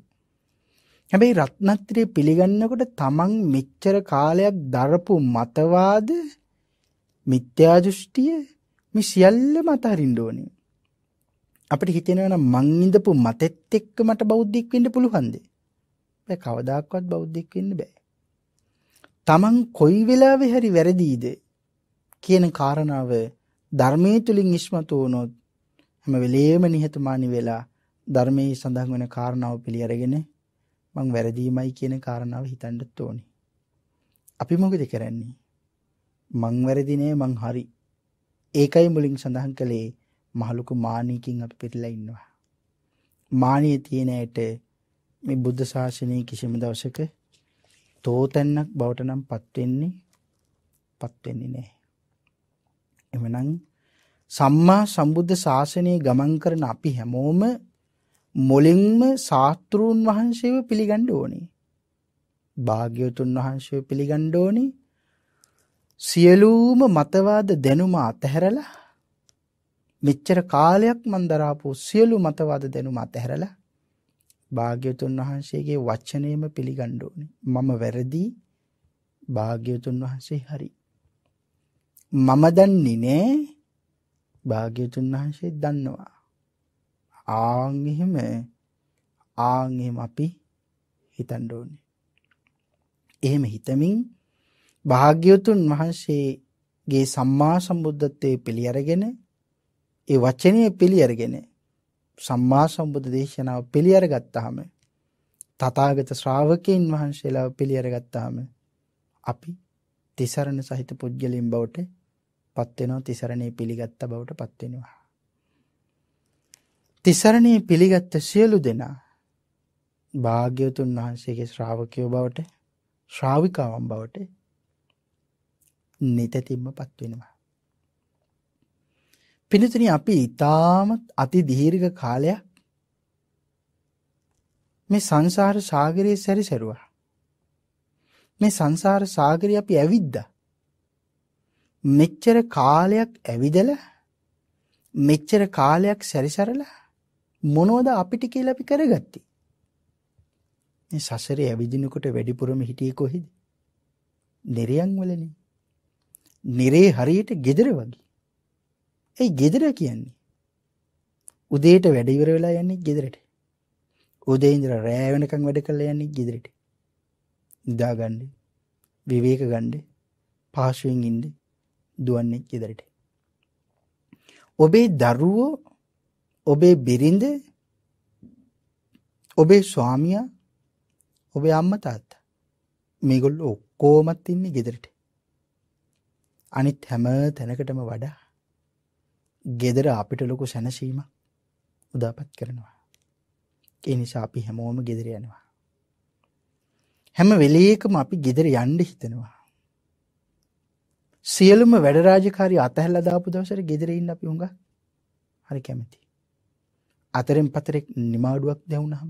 හැබැයි රත්නත්‍රය පිළිගන්නකොට තමන් මෙච්චර කාලයක් දරපු මතවාද මිත්‍යා දෘෂ්ටිය මේ සියල්ලම අතහරින්න ඕනේ. අපිට හිතෙනවා නම් මං ඉඳපු මතෙත් එක්ක මට බෞද්ධෙක් වෙන්න පුළුවන්ද? බෑ කවදාක්වත් බෞද්ධෙක් වෙන්න බෑ. තමන් කොයි වෙලාවෙ හරි වැරදීද කියන කාරණාව ධර්මයේ තුලින් ඉස්මතු වුණොත් හැම වෙලේම නිහතමානී වෙලා ධර්මයේ සඳහන් වෙන කාරණාව පිළි අරගෙන මං වැරදීමයි කියන කාරණාව හිතන්නත් ඕනි. අපි මොකද කරන්නේ? මං වැරදි නෑ මං හරි. ඒකයි මුලින් සඳහන් කළේ මහලුකු මානීකින් අපි පිටලා ඉන්නවා. මානිය තියෙන ඇයට මේ බුද්ධ ශාසනයේ කිසිම දවසක තෝතැන්නක් බවට නම් පත් වෙන්නේ පත් වෙන්නේ නැහැ. එමනම් සම්මා සම්බුද්ධ ශාසනයේ ගමන් කරන අපි හැමෝම මුලින්ම ශාස්තෘන් වහන්සේව පිළිගණ්ඩ ඕනේ. භාග්‍යවතුන් වහන්සේ පිළිගණ්ඩ ඕනේ සියලූම මතවාද දැනුම අතහැරලා මෙච්චර කාලයක් මන්දරාපු සියලු මතවාද දැනුම අතහැරලා භාග්‍යවතුන් වහන්සේගේ වචනයම පිළිගණ්ඩ ඕනේ. මම වැරදී භාග්‍යවතුන් වහන්සේ හරි. මම දන්නේ නෑ භාග්‍යවතුන් වහන්සේ දන්නවා. ආන් එහෙම ආන් එහෙම අපි හිතන්න ඕනේ. එහෙම හිතමින් භාග්‍යවතුන් වහන්සේගේ සම්මා සම්බුද්ධත්වයේ පිළි අරගෙන ඒ වචනය පිළි අරගෙන සම්මා සම්බුද්ධ දේශනාව පිළි අරගත්තාම තථාගත ශ්‍රාවකයන් වහන්සේලා පිළි අරගත්තාම අපි තිසරණ සහිත පුද්ගලයන් බවට පත් වෙනවා තිසරණේ පිළිගත්ත බවට පත් වෙනවා තිසරණයේ පිළිගත්ත සියලු දෙනා භාග්‍යවතුන් වහන්සේගේ ශ්‍රාවකයෝ බවට ශ්‍රාවිකාවන් බවට නිතැතිම්ම පත්වෙනවා. පිනතුන අපි ඉතාමත් අති දීර්ඝ කාලයක් මේ සංසාර සාගරයේ සැරිසරුවා. මේ සංසාර සාගරය අපි ඇවිද්දා. මෙච්චර කාලයක් ඇවිදලා මෙච්චර කාලයක් සැරිසරලා මොනවද අපිට කියලා අපි කරගත්තේ? මේ සසරේ ඇවිදිනකොට වැඩිපුරම හිටියේ කොහෙද? නිරයන් වලනේ. නිරේ හරියට gedara වගේ. ඒ gedara කියන්නේ උදේට වැඩ ඉවර වෙලා යන්නේ ගෙදරට. උදේ ඉඳලා රෑ වෙනකන් වැඩ කරලා යන්නේ ගෙදරට. නිදා ගන්න, විවේක ගන්න, පාෂුවෙන් ඉන්න, දුවන්නේ ගෙදරට. ඔබේ දරුවෝ ඔබේ බිරිඳ ඔබේ ස්වාමියා ඔබේ අම්මා තාත්තා මේගොල්ලෝ ඔක්කොමත් ඉන්නේ ගෙදරට අනිත් හැම තැනකටම වඩා ගෙදර අපිට ලොකු සැනසීමක් උදාපත් කරනවා ඒ නිසා අපි හැමෝම ගෙදර යනවා හැම වෙලේකම අපි ගෙදර යන්න හිතනවා සියලුම වැඩ රාජකාරී අතහැරලා දාපු දවසට ගෙදර ඉන්න අපි හුඟක් හරි කැමතියි අතරෙන් පතරෙක් නිමාඩුවක් දැවුණහම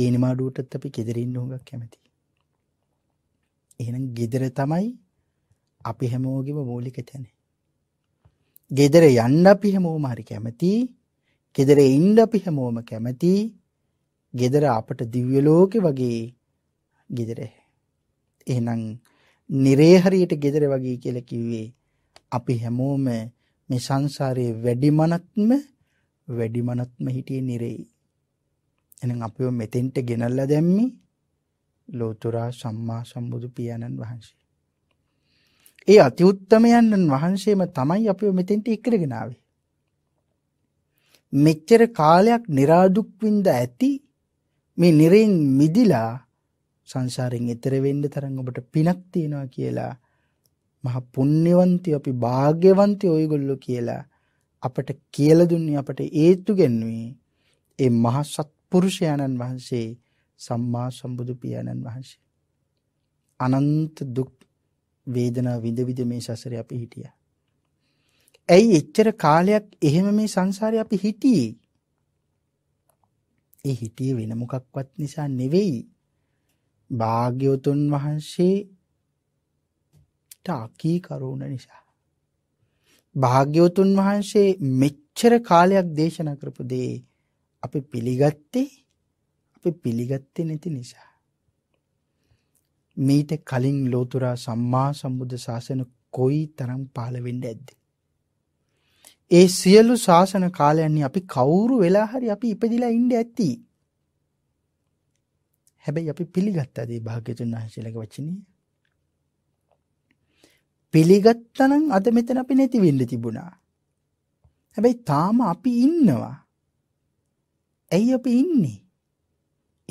ඒ නිමාඩුවටත් අපි ගෙදරන්න හුඟක් කැමති. එහෙනම් ගෙදර තමයි අපි හැමෝගෙම මූලික තැන. ගෙදර යන්න අපි හැමෝම හරි කැමති ගෙදර ඉන්ඩ අපි හැමෝම කැමති ගෙදර අපට දිව්‍යලෝකෙ වගේ ගෙදර එහෙනම් නිරේහරියට ගෙදර වගේ කියල කිව්වේ අපි හැමෝම මේ සංසාරයේ වැඩිමනත්ම වැඩි මනත්ම හිටියේ නිරෙයි. එහෙනම් අපිව මෙතෙන්ට ගෙනල්ලා දැම්මේ ලෝතුරා සම්මා සම්බුදු පියාණන් වහන්සේ. ඒ අති උත්තමයන්න් වහන්සේම තමයි අපිව මෙතෙන්ට ඉක්කරගෙන ආවේ. මෙච්චර කාලයක් નિરાදුක් වින්ද ඇති මේ නිරෙන් මිදිලා සංසාරයෙන් එතර වෙන්න තරම් ඔබට පිනක් තියෙනවා කියලා මහ පුණ්‍යවන්තයෝ අපි වාග්යවන්තයෝ ඔයගොල්ලෝ කියලා අපට කියලා දුන්නේ අපට ඒත්තු ගෙන්වී ඒ මහා සත්පුරුෂයාණන් වහන්සේ සම්මා සම්බුදු පියාණන් වහන්සේ අනන්ත දුක් වේදනා විඳ විඳ මේ සසරේ අපි හිටියා. ඇයි එච්චර කාලයක් එහෙම මේ සංසාරේ අපි හිටියේ? ඒ හිටියේ වෙන මොකක්වත් නිසා නෙවෙයි. භාග්‍යවතුන් වහන්සේ තාකී කරුණ නිසා. භාග්‍යවතුන් වහන්සේ මෙච්චර කාලයක් දේශනා කරපු දේ අපි පිළිගත්තේ අපි පිළිගත්තේ නැති නිසා. මීට කලින් ලෝතුරා සම්මා සම්බුද්ධ ශාසන කොයි තරම් පහළ වෙන්න ඇද්ද. ඒ සියලු ශාසන කාලයන්නේ අපි කවුරු වෙලා හරි අපි ඉපදිලා ඉන්ඩ ඇත්ති. හැබැයි අපි පිළිගත්තාදේ භාග්‍යතුන් වහන්සේලක වචනී පිළිගත්තා නම් අද මෙතන අපි නැති වෙන්න තිබුණා. හැබැයි තාම අපි ඉන්නවා. ඇයි අපි ඉන්නේ?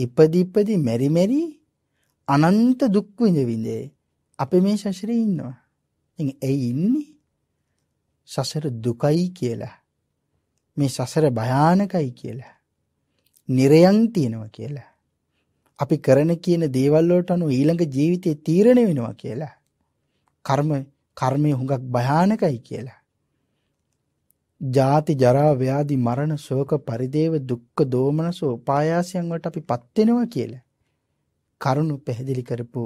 ඉපදි ඉපදි මෙරි මෙරි අනන්ත දුක් විඳ විඳ අපේ මේ ශරීරේ ඉන්නවා. ඉතින් ඇයි ඉන්නේ? සසර දුකයි කියලා. මේ සසර භයානකයි කියලා. නිරයන් තියෙනවා කියලා. අපි කරන කියන දේවල් වලට අනුව ඊළඟ ජීවිතේ තීරණය වෙනවා කියලා. කර්ම කර්මය හුඟක් භයානකයි කියලා. ජාති ජරා ව්‍යාධි මරණ ශෝක පරිදේව දුක්ඛ දෝමනස උපායාසයන් වලට අපි පත් වෙනවා කියලා. කරුණු පැහැදිලි කරපු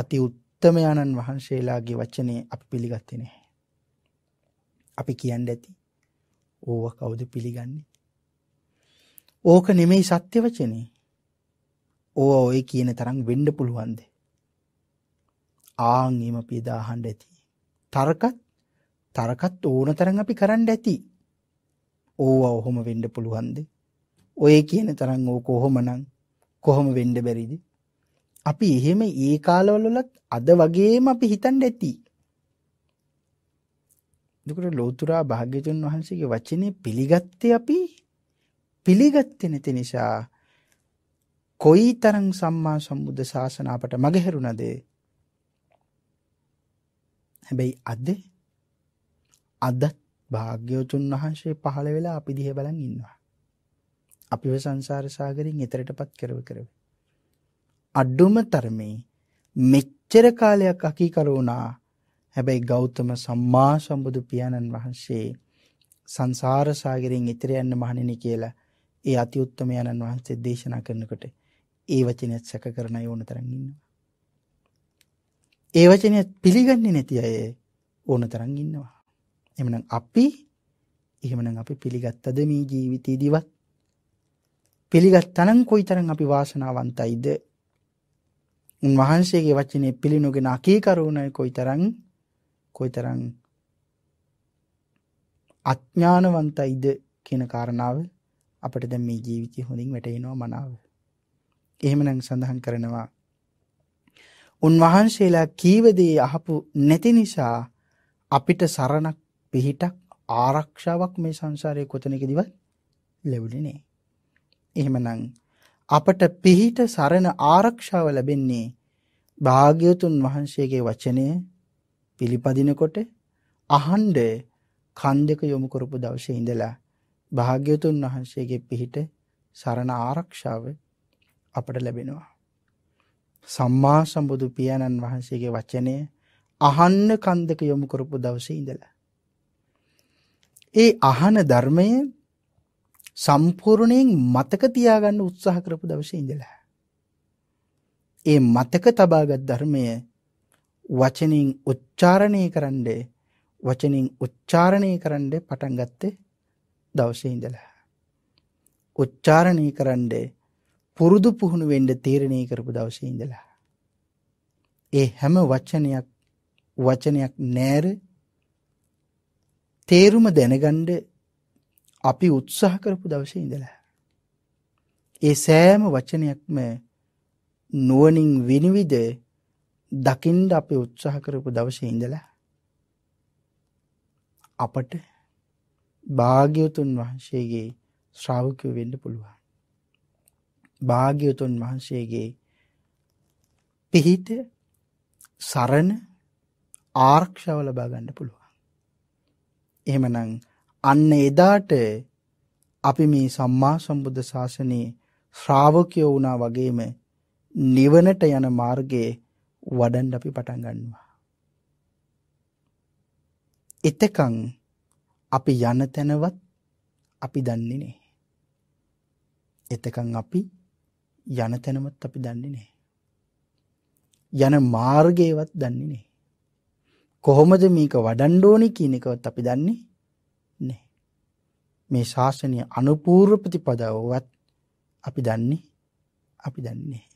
අති උත්තමයන්න් වහන්සේලාගේ වචනේ අපි පිළිගත්තේ නැහැ. අපි කියන්න ඇති. ඕව කවුද පිළිගන්නේ? ඕක නෙමෙයි සත්‍ය වචනේ. ඕවා ඔය කියන තරම් වෙන්න පුළුවන්ද? ආන් එම පියදාහන්න ඇති. තර්කත් තර්කත් ඕන තරම් අපි කරන්න ඇති. ඕවා ඔහොම වෙන්න පුළුවන්ද? ඔය කියන තරම් ඕක කොහොමනම් කොහොම වෙන්න බැරිද? අපි එහෙම ඒ කාලවලත් අද වගේම අපි හිතන්න ඇති. දුකට ලෝතුරා භාග්‍යතුන් වහන්සේගේ වචනේ පිළිගත්තේ අපි පිළිගත්තේ නැති නිසා කොයිතරම් සම්මා සම්බුද්ධ ශාසන අපට මගහැරුණද හැබැයි අද අදත් භාග්‍යවතුන් වහන්සේ පහළ වෙලා අපි දිහ බලන් ඉන්නවා. අපිව සංසාර සාගරින් එතරට පත් කරව කරව. අඩ්ඩුම තරමේ මෙච්චර කාලයක් අකීකරුණා හැබැයි ගෞතම සම්මා සම්බුදු පියාණන් වහන්සේ සංසාර සාගරයෙන් එතර යන්න මහණෙනි කියලා ඒ අති උත්තමයන්න් වහන්සේ දේශනා කරනකොට ඒ වචනයත් සැක කරන යෝන තරම් ඉන්නවා. ඒ වචනය පිළිගන්නේ නැති අය ඕන තරම් ඉන්නවා. එමනම් අපි එහෙමනම් අපි පිළිගත්තද මේ ජීවිතේදීවත් පිළිගත්තනම් කොයිතරම් අපි වාසනාවන්තයිද? උන්වහන්සේගේ වචනේ පිළිනොගෙන අකීකරුණයි කොයිතරම් කොයිතරම් අඥානවන්තයිද කියන කාරණාව අපිට දැන් මේ ජීවිතේ හොඳින් වැටහෙනවා මනාව. එහෙමනම් සඳහන් කරනවා උන්වහන්සේලා කීව දේ අහපු නැති නිසා අපිට සරණක් පිහිටක් ආරක්ෂාවක් මේ සංසාරයේ කොතනකදවත් ලැබුණේ නෑ. එහෙමනම් අපට පිහිට සරණ ආරක්ෂාව ලැබෙන්නේ භාග්‍යවතුන් වහන්සේගේ වචනය පිළිපදිනකොට අහන්ඩ කන් දෙක යොමු කරපු දවසේ ඉඳලා භාග්‍යවතුන් වහන්සේගේ පිහිට සරණ ආරක්ෂාව අපට ලැබෙනවා. සම්මා සම්බුදු පියාණන් වහන්සේගේ වචනය අහන්න කන්දක යොමු කරපු දවසේ ඉඳලා. ඒ අහන ධර්මය සම්පූර්ණයෙන් මතක තියාගන්න උත්සාහ කරපු දවසේ ඉඳලා. ඒ මතක තබාගත් ධර්මය වචනින් උච්චාරණය කරන්න වචනින් උච්චාරණය කරන්න පටන් ගත්තේ දවසේ ඉඳලා. උච්චාරණය කරන්නේ පුරුදු පුහුණු වෙන්න තීරණය කරපු දවසේ ඉඳලා ඒ හැම වචනයක් වචනයක් නෑර තේරුම දැනගන්න අපි උත්සාහ කරපු දවසේ ඉඳලා ඒ සෑම වචනයක්ම නුවණින් විනිවිද දකින්න අපි උත්සාහ කරපු දවසේ ඉඳලා අපට භාග්‍යවතුන් වහන්සේගේ ශ්‍රාවකයෝ වෙන්න පුළුවන් භාග්‍යවතුන් වහන්සේගේ පිහිට සරණ ආරක්ෂාව ලබා ගන්න පුළුවන්. එහෙමනම් අන්න එදාට අපි මේ සම්මා සම්බුද්ධ ශාසනයේ ශ්‍රාවකයෝ වුණා වගේම නිවනට යන මාර්ගයේ වඩන්න අපි පටන් ගන්නවා. එතකන් අපි යන තැනවත් අපි දන්නේ නැහැ. එතකන් අපි යන තැනමත් අපි දන්නේ නැහැ. යන මාර්ගයවත් දන්නේ නැහැ. කොහොමද මේක වඩන්න ඕනේ කියන එකවත් අපි දන්නේ නැහැ. මේ ශාසනය අනුපූර්ව ප්‍රතිපදාවවත් අපි දන්නේ අපි දන්නේ නැහැ.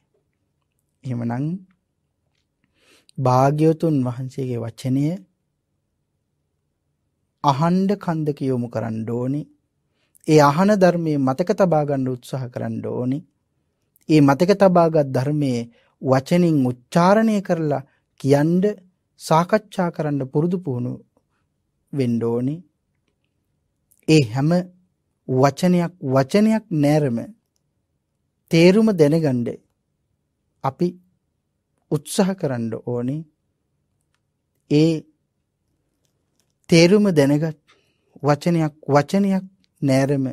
එහෙමනම් භාග්‍යවතුන් වහන්සේගේ වචනය අහන්ඩ කන්දක යොමු කරන්න ඕනේ ඒ අහන ධර්මයේ මතක තබා ගන්න උත්සාහ කරන්න ඕනේ ඒ මතක තබාගත් ධර්මයේ වචනින් උච්චාරණය කරලා කියන්න සාකච්ඡා කරන්න පුරුදු පුහුණු වෙන්න ඕනේ. ඒ හැම වචනයක් වචනයක් නෑරම තේරුම දැනගන්න අපි උත්සාහ කරන්න ඕනේ. ඒ තේරුම දැනගත් වචනයක් වචනයක් නෑරම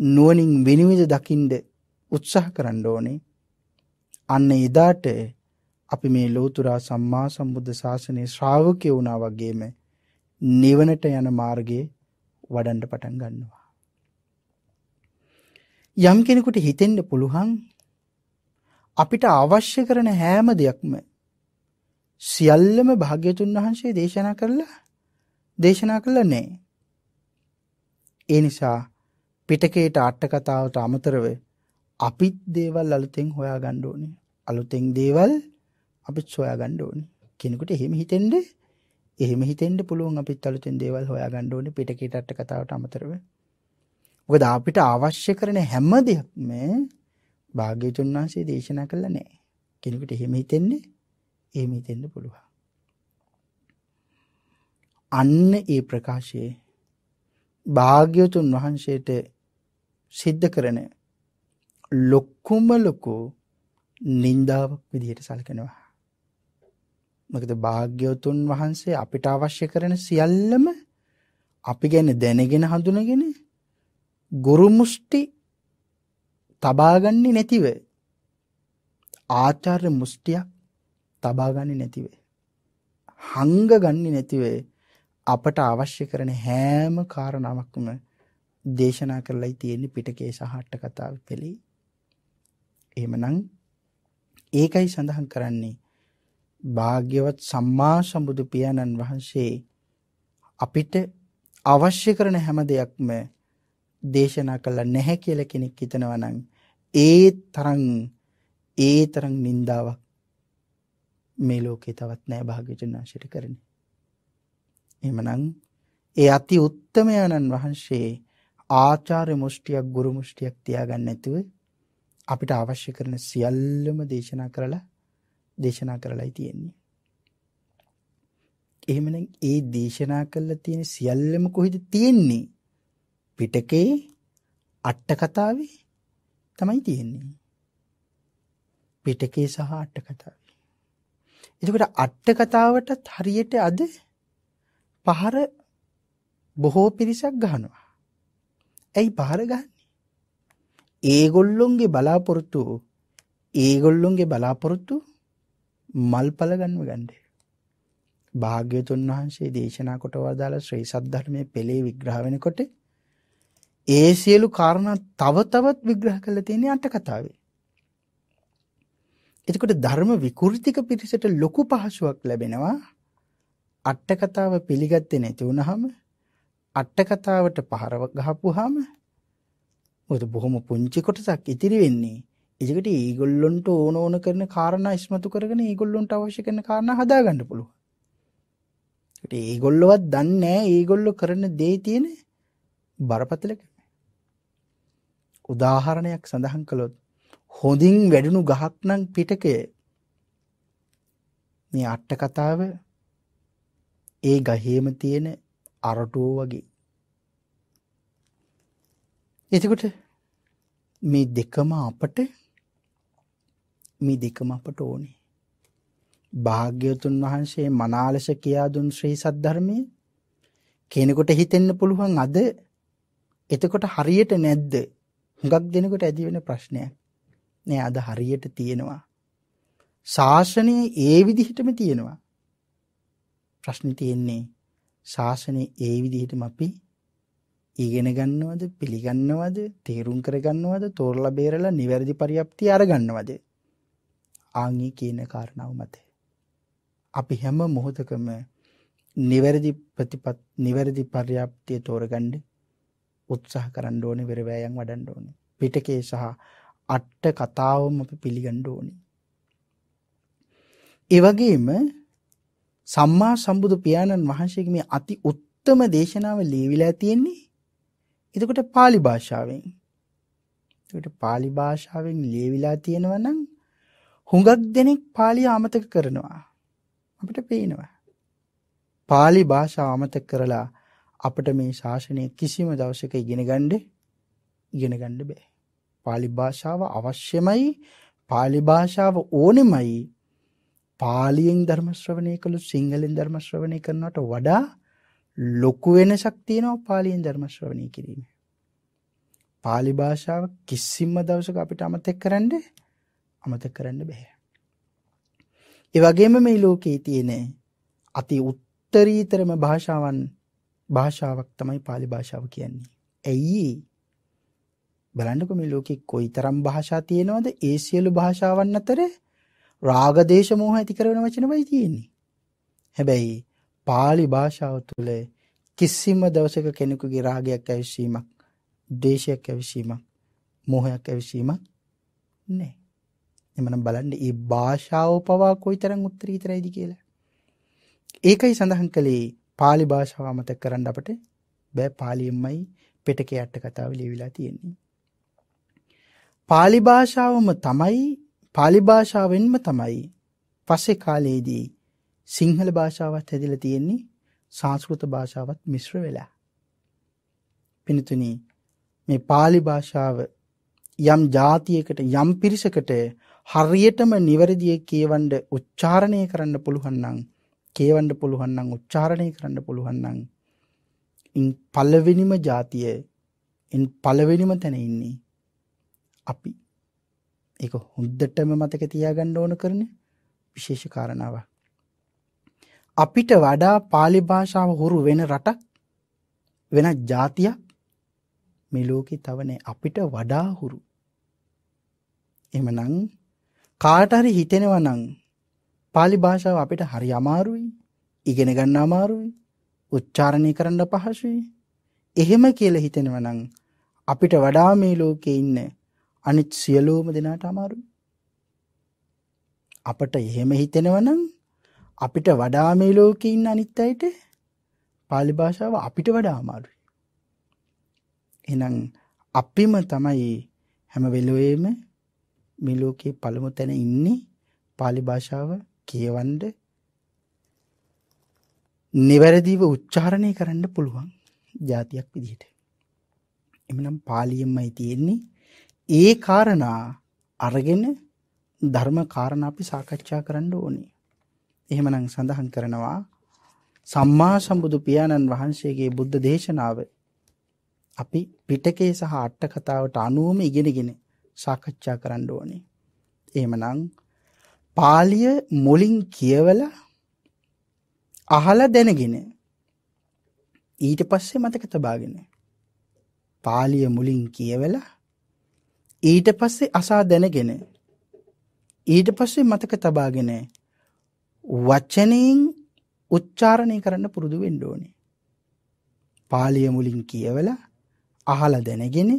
නුවණින් විනිවිද දකින්ද උත්සාහ කරන්න ඕනේ. අන්න එදාට අපි මේ ලෝතුරා සම්මා සම්බුද්ධ ශාසනයේ ශ්‍රාවකය වුණා වගේම නිවනට යන මාර්ගයේ වඩන්න පටන් ගන්නවා. යම් කෙනෙකුට හිතෙන්න පුළුවන් අපිට අවශ්‍ය කරන හැම දෙයක්ම සියල්ලම භාග්‍යතුන් වහන්සේ දේශනා කරලා දේශනා කළා නෑ. ඒ නිසා පිටකේට අට කතාවට අමතරව අපිත් දේවල් අලුතෙන් හොයා ගන්න ඕනේ. අලුතෙන් දේවල් අපිත් හොයා ගන්න ඕනේ. කෙනෙකුට එහෙම හිතෙන්න එහෙම හිතෙන්න පුළුවන් අපිත් අලුතෙන් දේවල් හොයා ගන්න ඕනේ පිටකේට අට කතාවට අමතරව. මොකද අපිට අවශ්‍ය කරන හැම දෙයක්ම භාග්‍යතුන් වහන්සේ දේශනා කළා නෑ. කෙනෙකුට එහෙම හිතෙන්නේ එහෙම හිතෙන්න පුළුවන්. අන්න ඒ ප්‍රකාශයේ භාග්‍යතුන් වහන්සේට සිද්ධ කරන ලොක්කුම ලොකු නින්දාවක් විදිහට සලකනවා. මොකද භාග්‍යවතුන් වහන්සේ අපිට අවශ්‍ය කරන සියල්ලම අපි ගැන දැනගෙන හඳුනගෙන ගුරු මුෂ්ටි තබාගන්නේ නැතිව ආචාර්ය මුෂ්ටියක් තබාගන්නේ නැතිව හංග ගන්නේ නැතිව අපට අවශ්‍ය කරන හැම කාරණාවක්ම දේශනා කරලයි තියෙන්නේ පිටකේ සහට්ට කතාව පෙළේ. එහෙමනම් ඒකයි සඳහන් කරන්නේ භාග්‍යවත් සම්මා සම්බුදු පියාණන් වහන්සේ අපිට අවශ්‍ය කරන හැම දෙයක්ම දේශනා කළා නැහැ කියලා කෙනෙක් හිතනවා නම් ඒ තරම් ඒ තරම් නින්දාවක් මේ ලෝකේ තවත් නැහැ භාග්‍යවතුන් වහන්සේට කරන්නේ. එහෙමනම් ඒ අති උත්තමයන්න් වහන්සේ ආචාර්ය මුෂ්ටියක් ගුරු මුෂ්ටියක් තියාගන්න නැතුව අපිට අවශ්‍ය කරන සියල්ලම දේශනා කරලා දේශනා කරලායි තියෙන්නේ. එහෙමනම් ඒ දේශනා කරලා තියෙන සියල්ලම කොහෙද තියෙන්නේ? පිටකේ අට කතාවේ තමයි තියෙන්නේ. පිටකේ සහ අට කතාවේ. එතකොට අට කතාවටත් හරියට අද පහර බොහෝ පිරිසක් ගහනවා. ඇයි පහර ගහන්නේ? ඒගොල්ලොන්ගේ බලාපොරොත්තු ඒගොල්ලොන්ගේ බලාපොරොත්තු මල්පල ගන්ව ගන්නේ. භාග්‍යතුන් වහන්සේ දේශනා කොට වදාළ ශ්‍රී සද්ධර්මයේ පෙළේ විග්‍රහ වෙනකොට ඒ සියලු කාරණා තව තවත් විග්‍රහ කරලා තියෙන අට කතාවේ. එතකොට ධර්ම විකෘතික පිරිසට ලොකු පහසුවක් ලැබෙනවා අට කතාව පිළිගත්තේ නැති වුනහම අට්ටකතාවට පහරව ගහපුහාම මොකද බොහොම පුංචි කොටසක් ඉතිරි වෙන්නේ. ඒකට ඒගොල්ලොන්ට ඕන ඕන කරන කාරණා ඉස්මතු කරගෙන ඒගොල්ලොන්ට අවශ්‍ය කරන කාරණා හදාගන්න පුළුවන්. ඒකට ඒගොල්ලවත් දන්නේ නැහැ ඒගොල්ලෝ කරන දේ තියෙන බරපතලකම. උදාහරණයක් සඳහන් කළොත් හොඳින් වැඩුණු ගහක් නම් පිටකය මේ අට කතාව ඒ ගහේම තියෙන අරටුව වගේ. එතකොට මේ දෙකම අපට මේ දෙකම අපට ඕනේ. භාග්‍යවතුන් වහන්සේ මනාලස කියා දුන් ශ්‍රී සද්ධර්මය කෙනෙකුට හිතෙන්න පුළුවන් අද එතකොට හරියට නැද්ද? හුඟක් දෙනකොට ඇති වෙන ප්‍රශ්නයක්. නෑ අද හරියට තියෙනවා. ශාසනය ඒ විදිහටම තියෙනවා. ප්‍රශ්නේ තියෙන්නේ ශාසනය ඒ විදිහටම අපි ඉගෙන ගන්නවද පිළිගන්නවද තේරුම් කරගන්නවද තෝරලා බේරලා නිවැරදි පරිප්තිය අරගන්නවද ආන්ගේ කියන කාරණාව මත අපි හැම මොහොතකම නිවැරදි ප්‍රතිපත් නිවැරදි පරිප්තිය තෝරගන්න උත්සාහ කරන්න ඕනේ වෙරවැයන් වඩන්න ඕනේ පිටකේ සහ අට කතාවම අපි පිළිගන්න ඕනේ ඒ වගේම සම්මා සම්බුදු පියාණන් වහන්සේගේ මේ අති උත්තම දේශනාව ලියවිලා තියෙන්නේ එතකොට pāli භාෂාවෙන්. එතකොට pāli භාෂාවෙන් ලියවිලා තියෙනවා නම් හුඟක් දෙනෙක් pāli අමතක කරනවා. අපිට පේනවා. pāli භාෂාව අමතක කරලා අපිට මේ ශාසනය කිසිම දවසක ඉගෙන ගන්න ඉගෙන ගන්න බෑ. pāli භාෂාව අවශ්‍යමයි. pāli භාෂාව ඕනෙමයි. පාලියෙන් ධර්ම ශ්‍රවණය කළොත් සිංහලෙන් ධර්ම ශ්‍රවණය කරනවට වඩා ලොකු වෙනසක් තියෙනවා පාලියෙන් ධර්ම ශ්‍රවණය කිරීම. පාලි භාෂාව කිසිම දවසක අපිට අමතක කරන්න අමතක කරන්න බෑ. ඒ වගේම මේ ලෝකයේ තියෙන අති උත්තරීතරම භාෂාවන් භාෂාවක් තමයි පාලි භාෂාව කියන්නේ. ඇයි බලන්නකො මේ ලෝකේ කොයිතරම් භාෂා තියෙනවද? ඒ සියලු භාෂාවන් අතරේ රාග දේශ මොහ ඇති කරන වචනමයි තියෙන්නේ. හැබැයි pāli භාෂාව තුල කිසිම දවසක කෙනෙකුගේ රාගයක් ඇවිසීමක්, දේශයක් ඇවිසීමක්, මොහයක් ඇවිසීමක් නැහැ. එමනම් බලන්න මේ භාෂාව පවා කොයිතරම් උත්තරීතරයිද කියලා. ඒකයි සඳහන් කළේ pāli භාෂාව මතක කරන්න අපට බෑ පාලියෙන්මයි පෙටකේ අට කතාව ලියවිලා තියෙන්නේ. පාලි භාෂාවම තමයි පාලි භාෂාවෙන්ම තමයි පස්සේ කාලයේදී සිංහල භාෂාවත් හැදිලා තියෙන්නේ සංස්කෘත භාෂාවත් මිශ්‍ර වෙලා. පිනතුනි මේ පාලි භාෂාව යම් જાතියකට යම් පිරිසකට හරියටම නිවැරදිව කියවන්න උච්චාරණය කරන්න පුළුවන් නම් කියවන්න පුළුවන් නම් උච්චාරණය කරන්න පුළුවන් නම් ඉන් පළවෙනිම જાතිය ඉන් පළවෙනිම තැන ඉන්නේ අපි ඒක හොඳටම මතක තියාගන්න ඕන කරන විශේෂ කාරණාව. අපිට වඩා පාලි භාෂාව හුරු වෙන රටක් වෙනත් ජාතියක් මේ ලෝකෙ තවනේ අපිට වඩා හුරු. එහෙමනම් කාට හරි හිතෙනවා නම් පාලි භාෂාව අපිට හරි අමාරුයි, ඉගෙන ගන්න අමාරුයි, උච්චාරණය කරන්න පහසුයි. එහෙම කියලා හිතෙනවා නම් අපිට වඩා මේ ලෝකේ ඉන්න අනිත් සියලෝම දෙනාට අමාරුයි. අපට එහෙම හිතෙනවනම් අපිට වඩා මේ ලෝකේ ඉන්න අනිත් අයට පාලි භාෂාව අපිට වඩා අමාරුයි. එහෙනම් අපිම තමයි හැම වෙලෙම මේ ලෝකේ පළමු තැන ඉන්නේ පාලි භාෂාව කියවන්න නිවැරදිව උච්චාරණය කරන්න පුළුවන් જાතියක් විදිහට. එමනම් පාලියෙන්මයි තියෙන්නේ ඒ කාරණා අරගෙන ධර්ම කාරණ අපි සාකච්ඡා කරන්න ඕනේ. එහෙමනම් සඳහන් කරනවා සම්මා සම්බුදු පියාණන් වහන්සේගේ බුද්ධ දේශනාව අපි පිටකේ සහ අට කතාවට අනුවම ඉගෙනගෙන සාකච්ඡා කරන්න ඕනේ. එහෙමනම් පාලිය මුලින් කියවල අහලා දැනගෙන ඊට පස්සේ මතක තබාගෙන පාලිය මුලින් කියවලා ඊට පස්සේ අසා දැනගෙන ඊට පස්සේ මතක තබාගෙන වචනයෙන් උච්චාරණය කරන්න පුරුදු වෙන්න ඕනේ. පාලිය මුලින් කියවලා අහලා දැනගෙන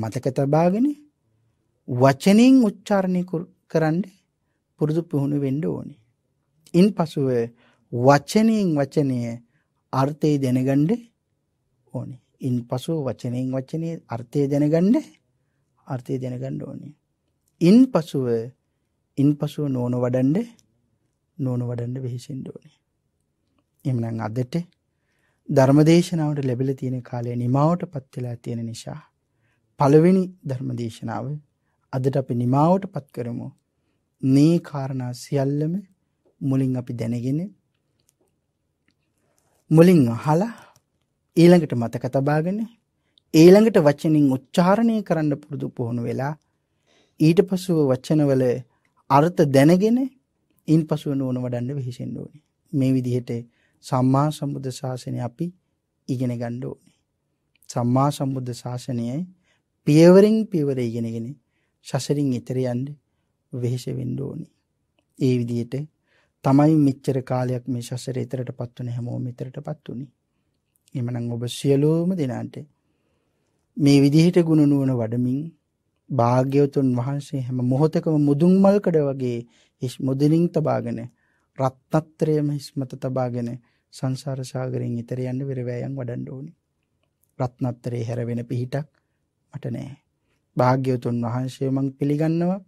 මතක තබාගෙන වචනෙන් උච්චාරණය කරන්න පුරුදු පුහුණු වෙන්න ඕනේ. ඉන් පසුව වචනයෙන් වචනය අර්ථය දැනගණ්ඩ ඕනේ. ඉන් පසුව වචනයෙන් වචනය අර්ථය දැනගණ්ඩ අර්ථය දැනගන්න ඕනේ. ඉන් පසුව ඉන් පසුව නෝන වඩන්ඩ නෝන වඩන්ඩ වෙහිසෙන් ඕනේ. එමනම් අදට ධර්මදේශනාවට ලැබිල තියෙන කාලය නිමාවට පත්වෙලා තියෙන නිසා පළවෙනි ධර්මදේශනාව අදට අපි නිමාවට පත් කරමු මේ කාරණා සියල්ලම මුලින් අපි දැනගෙන මුලින් අහලා ඊළඟට මතක තබාගෙන ඊළඟට වචනින් උච්චාරණය කරන්න පුරුදු පුහුණු වෙලා ඊට පසුව වචනවල අර්ථ දැනගෙන ඉන් පසුව නුවණ වඩන්න වෙහෙසෙන්න ඕනේ. මේ විදිහට සම්මා සම්බුද්ධ ශාසනය අපි ඉගෙන ගන්න ඕනේ. සම්මා සම්බුද්ධ ශාසනයයි පියවරෙන් පියවර ඉගෙනගෙන සසරින් එතර යන්න වෙහෙස වෙන්න ඕනේ. ඒ විදිහට තමයි මෙච්චර කාලයක් මේ සසරේ එතරටපත් වුනේ හැමෝම එතරටපත් උනේ. එමනම් ඔබ සියලුම දෙනාට මේ විදිහට ගුණ නුවණ වඩමින් භාග්‍යවතුන් වහන්සේ හැම මොහොතකම මුදුන් මල්කඩ වගේ හිස් මුදුනින් තබාගෙන රත්නත්‍රයම හිස්මත තබාගෙන සංසාර සාගරයෙන් ඈතර යන්න විරවැයන් වඩන්න ඕනේ. රත්නත්‍රේ හැර වෙන පිහිටක් මට නෑ. භාග්‍යවතුන් වහන්සේ මං පිළිගන්නවා.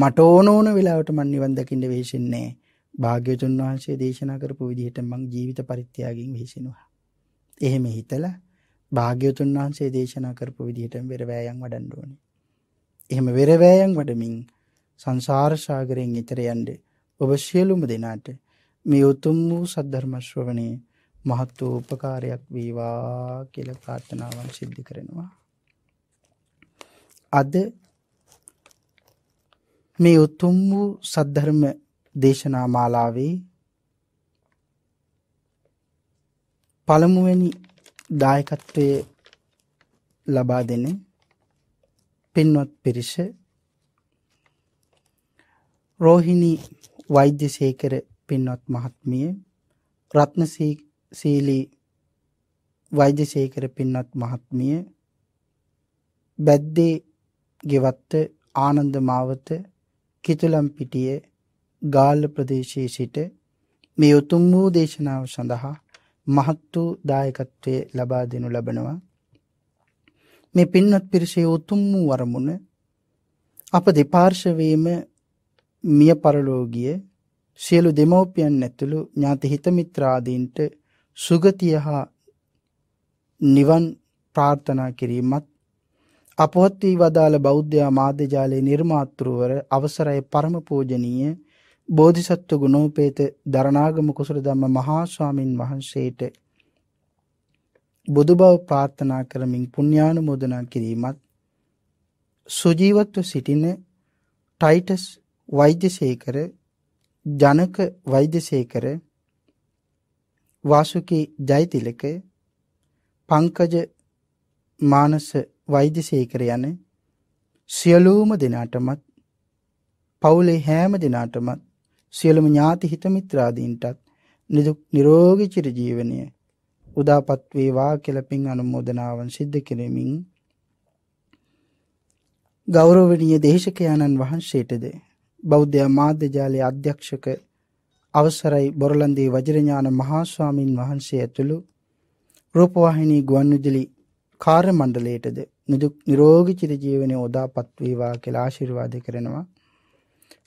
මට ඕන ඕන වෙලාවට මං නිවන් දකින්න වෙහෙසෙන්නේ නෑ. භාග්‍යවතුන් වහන්සේ දේශනා කරපු විදිහට මං ජීවිත පරිත්‍යාගයෙන් වෙහෙසෙනවා. එහෙම හිතලා භාග්‍යවතුන් වහන්සේ දේශනා කරපු විදිහටම වෙරවැයන් වඩන්න ඕනේ. එහෙම වෙරවැයන් වඩමින් සංසාර සාගරයෙන් ඈතර යන්න ඔබ සියලුම දෙනාට මේ උතුම් වූ සද්ධර්ම ශ්‍රවණේ මහත් වූ උපකාරයක් වේවා කියලා ප්‍රාර්ථනාවන් සිද්ධ කරනවා. අද මේ උතුම් වූ සද්ධර්ම දේශනා මාලාවේ පළමුවෙනි දායකත්වයේ ලබා දෙන පින්වත් පිරිස රෝහිණි වෛද්‍යසේකර පින්වත් මහත්මිය රත්නශීලී වෛද්‍යසේකර පින්වත් මහත්මිය බැද්දේ ගෙවත්ත ආනන්ද මාවත කිතුලම් පිටියේ ගාල්ල ප්‍රදේශයේ සිට මේ උතුම් වූ දේශනාව සඳහා මහත් වූ දායකත්වයේ ලබා දෙනු ලබනවා මේ පින්වත් පිරිසේ උතුම් වූ වරමුණ අප දෙපාර්ශවයේම මිය පරලෝකීය සියලු දෙමව්පියන් ඇතුළු ඥාති හිත මිත්‍රාදීන්ට සුගතිය හා නිවන් ප්‍රාර්ථනා කිරීමත් අපවත් වී වදාළ බෞද්ධ මාධ්‍යජාලයේ නිර්මාතෘවර අවසරයි පරම පූජනීය බෝධිසත්ව ගුණෝපේත දරණාගම කුසල ධම්ම මහා ස්වාමින් වහන්සේට බුදු බව ප්‍රාර්ථනා කරමින් පුණ්‍යානුමෝදනා කිරීමත් සුජීවත්ව සිටින ටයිටස් වෛද්‍යසේකර ජනක වෛද්‍යසේකර වාසුකි ජයතිලක පංකජ මානස වෛද්‍යසේකර යන සියලුම දෙනාටමත් පවුලේ හැම දෙනාටමත් සියලුම ඥාති හිත මිත්‍රාදීන්ටත් නිදුක් නිරෝගී චිරජීවනය උදාපත් වේවා කියලා පින් අනුමෝදනාවන් සිද්ධ කෙරෙමින් ගෞරවනීය දේශකයාණන් වහන්සේටද බෞද්ධ මාධ්‍ය ජාලයේ අධ්‍යක්ෂක අවසරයි බොරලන්දේ වජිරඥාන මහා ස්වාමින් වහන්සේ ඇතුළු රූපවාහිනී ගුවන්විදුලි කාර්ය මණ්ඩලයටද නිදුක් නිරෝගී චිරජීවනයේ උදාපත් වේවා කියලා ආශිර්වාද කරනවා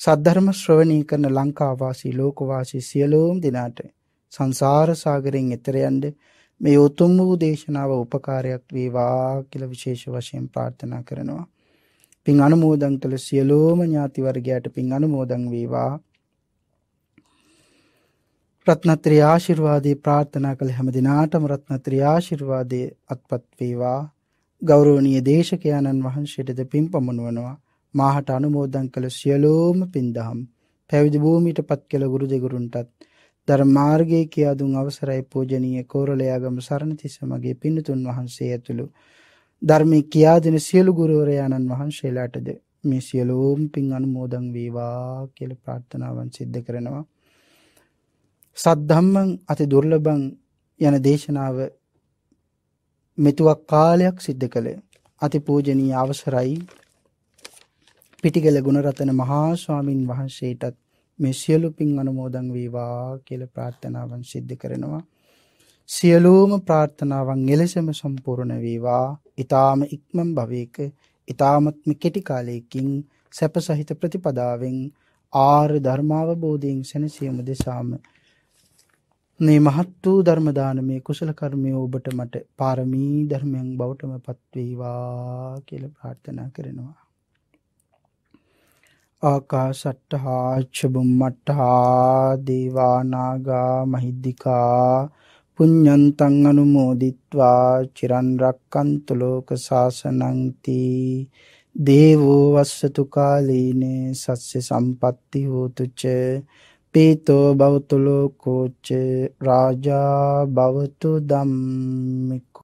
සද්ධර්ම ශ්‍රවණී කරන ලංකාවාසී ලෝකවාසී සියලෝම් දෙනාට සංසාර සාගරයෙන් එතර යන්න මේ උතුම් වූ දේශනාව උපකාරයක් වේවා කියලා විශේෂ වශයෙන් ප්‍රාර්ථනා කරනවා. පින් අනුමෝදන් කළ සියලෝම ඥාති වර්ගයාට පින් අනුමෝදන් වේවා. රත්නත්‍රි ආශිර්වාදේ ප්‍රාර්ථනා කළ හැම දිනාටම රත්නත්‍රි ආශිර්වාදේ අත්පත් වේවා. ගෞරවනීය දේශකයන්න් වහන්සේටද පින් පමුණවනවා. මාහට අනුමෝදන් කළ සියලෝම පින්දහම් පැවිදි භූමියටපත් කළ ගුරු දෙගුරුන්ටත් ධර්මාර්ගයේ කියා දුන් අවසරයි පූජනීය කෝරළයාගම සරණතිස්ස මගේ පින්තුන් වහන්සේ ඇතුළු ධර්මයේ කියා දෙන සියලු ගුරුවරයාණන් වහන්සේලාටද මේ සියලෝම පින් අනුමෝදන් වේවා කියලා ප්‍රාර්ථනාවන් සිද්ධ කරනවා සද්ධම්මං අති දුර්ලභං යන දේශනාව මෙතුවක් කාලයක් සිද්ධ කළේ අති පූජනීය අවසරයි පිටිගල ගුණරතන මහා ස්වාමින් වහන්සේටත් මේ සියලු පින් අනුමෝදන් වේවා කියලා ප්‍රාර්ථනාවන් සිද්ධ කරනවා. සියලුම ප්‍රාර්ථනාවන් එලෙසම සම්පූර්ණ වේවා. ඊ타ම ඉක්මන් භවයක ඊ타මත්ම කෙටි කාලයකින් සැපසහිත ප්‍රතිපදාවෙන් ආර්ය ධර්මාවබෝධයෙන් සැනසීම දෙසාම මේ මහත් වූ ධර්ම දානමේ කුසල කර්මය ඔබට මට පාරමී ධර්මයන් බවටමපත් වේවා කියලා ප්‍රාර්ථනා කරනවා ආකාශට්ටහා චබුම්මට්ටහා දේවානාගා මහිද්దికා පුඤ්ඤන්තං අනුමෝදිත්වා චිරන් රක්칸තු ලෝක සාසනං තී දේවෝ වස්සතු කාලීනේ සස්ස සම්පත්ති හෝතු ච පීතෝ භවතු ලෝකෝ ච රාජා භවතු ධම්මික